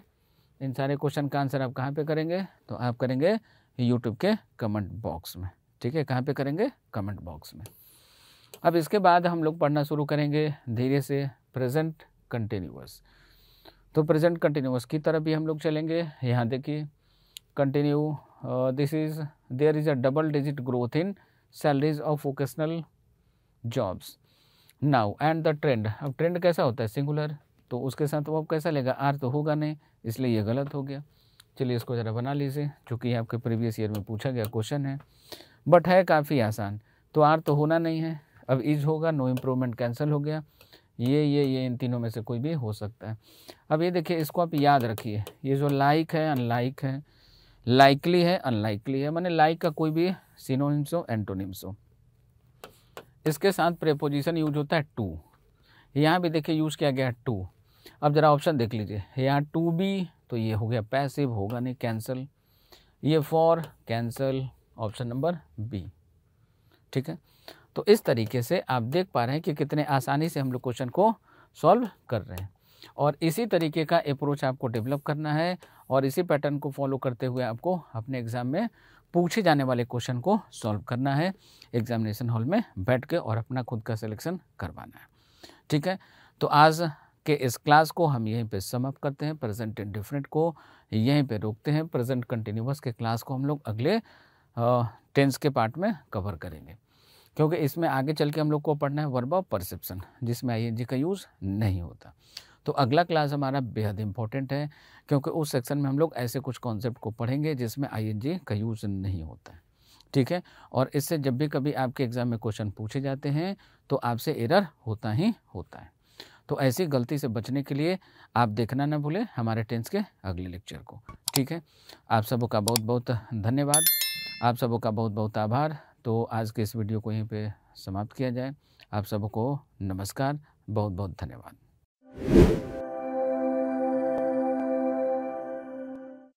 इन सारे क्वेश्चन का आंसर आप कहाँ पर करेंगे तो आप करेंगे यूट्यूब के कमेंट बॉक्स में ठीक है कहाँ पर करेंगे कमेंट बॉक्स में अब इसके बाद हम लोग पढ़ना शुरू करेंगे धीरे से प्रेजेंट कंटिन्यूस तो प्रेजेंट कंटिन्यूस की तरफ भी हम लोग चलेंगे यहाँ देखिए continue this is there is a double digit growth in salaries of vocational jobs now and the trend अब ट्रेंड कैसा होता है सिंगुलर तो उसके साथ वो अब कैसा लेगा आर तो होगा नहीं इसलिए ये गलत हो गया चलिए इसको ज़रा बना लीजिए चूँकि आपके प्रीवियस ईयर में पूछा गया क्वेश्चन है बट है काफ़ी आसान तो आर तो होना नहीं है अब इज होगा नो इम्प्रूवमेंट कैंसिल हो गया ये ये ये इन तीनों में से कोई भी हो सकता है अब ये देखिए इसको आप याद रखिए ये जो लाइक है अनलाइक है लाइकली है अनलाइकली है मैंने लाइक का कोई भी सिनोनिम्स हो एंटोनिम्स हो इसके साथ प्रेपोजिशन यूज होता है टू यहाँ भी देखिए यूज़ किया गया टू अब ज़रा ऑप्शन देख लीजिए यहाँ टू बी तो ये हो गया पैसिव होगा नहीं कैंसिल ये for cancel option number B ठीक है तो इस तरीके से आप देख पा रहे हैं कि कितने आसानी से हम लोग क्वेश्चन को सॉल्व कर रहे हैं और इसी तरीके का अप्रोच आपको डेवलप करना है और इसी पैटर्न को फॉलो करते हुए आपको अपने एग्ज़ाम में पूछे जाने वाले क्वेश्चन को सॉल्व करना है एग्जामिनेशन हॉल में बैठ के और अपना खुद का सिलेक्शन करवाना है ठीक है तो आज के इस क्लास को हम यहीं पे समअप करते हैं प्रेजेंट इन डिफरेंट को यहीं पे रोकते हैं प्रेजेंट कंटिन्यूस के क्लास को हम लोग अगले टेंस के पार्ट में कवर करेंगे क्योंकि इसमें आगे चल के हम लोग को पढ़ना है वर्ब ऑफ परसेप्शन जिसमें आई का यूज़ नहीं होता तो अगला क्लास हमारा बेहद इंपॉर्टेंट है क्योंकि उस सेक्शन में हम लोग ऐसे कुछ कॉन्सेप्ट को पढ़ेंगे जिसमें आई का यूज़ नहीं होता है ठीक है और इससे जब भी कभी आपके एग्ज़ाम में क्वेश्चन पूछे जाते हैं तो आपसे एरर होता ही होता है तो ऐसी गलती से बचने के लिए आप देखना ना भूलें हमारे टेंस के अगले लेक्चर को ठीक है आप सबों का बहुत बहुत धन्यवाद आप सबों का बहुत बहुत आभार तो आज के इस वीडियो को यहीं पे समाप्त किया जाए आप सबको नमस्कार बहुत बहुत धन्यवाद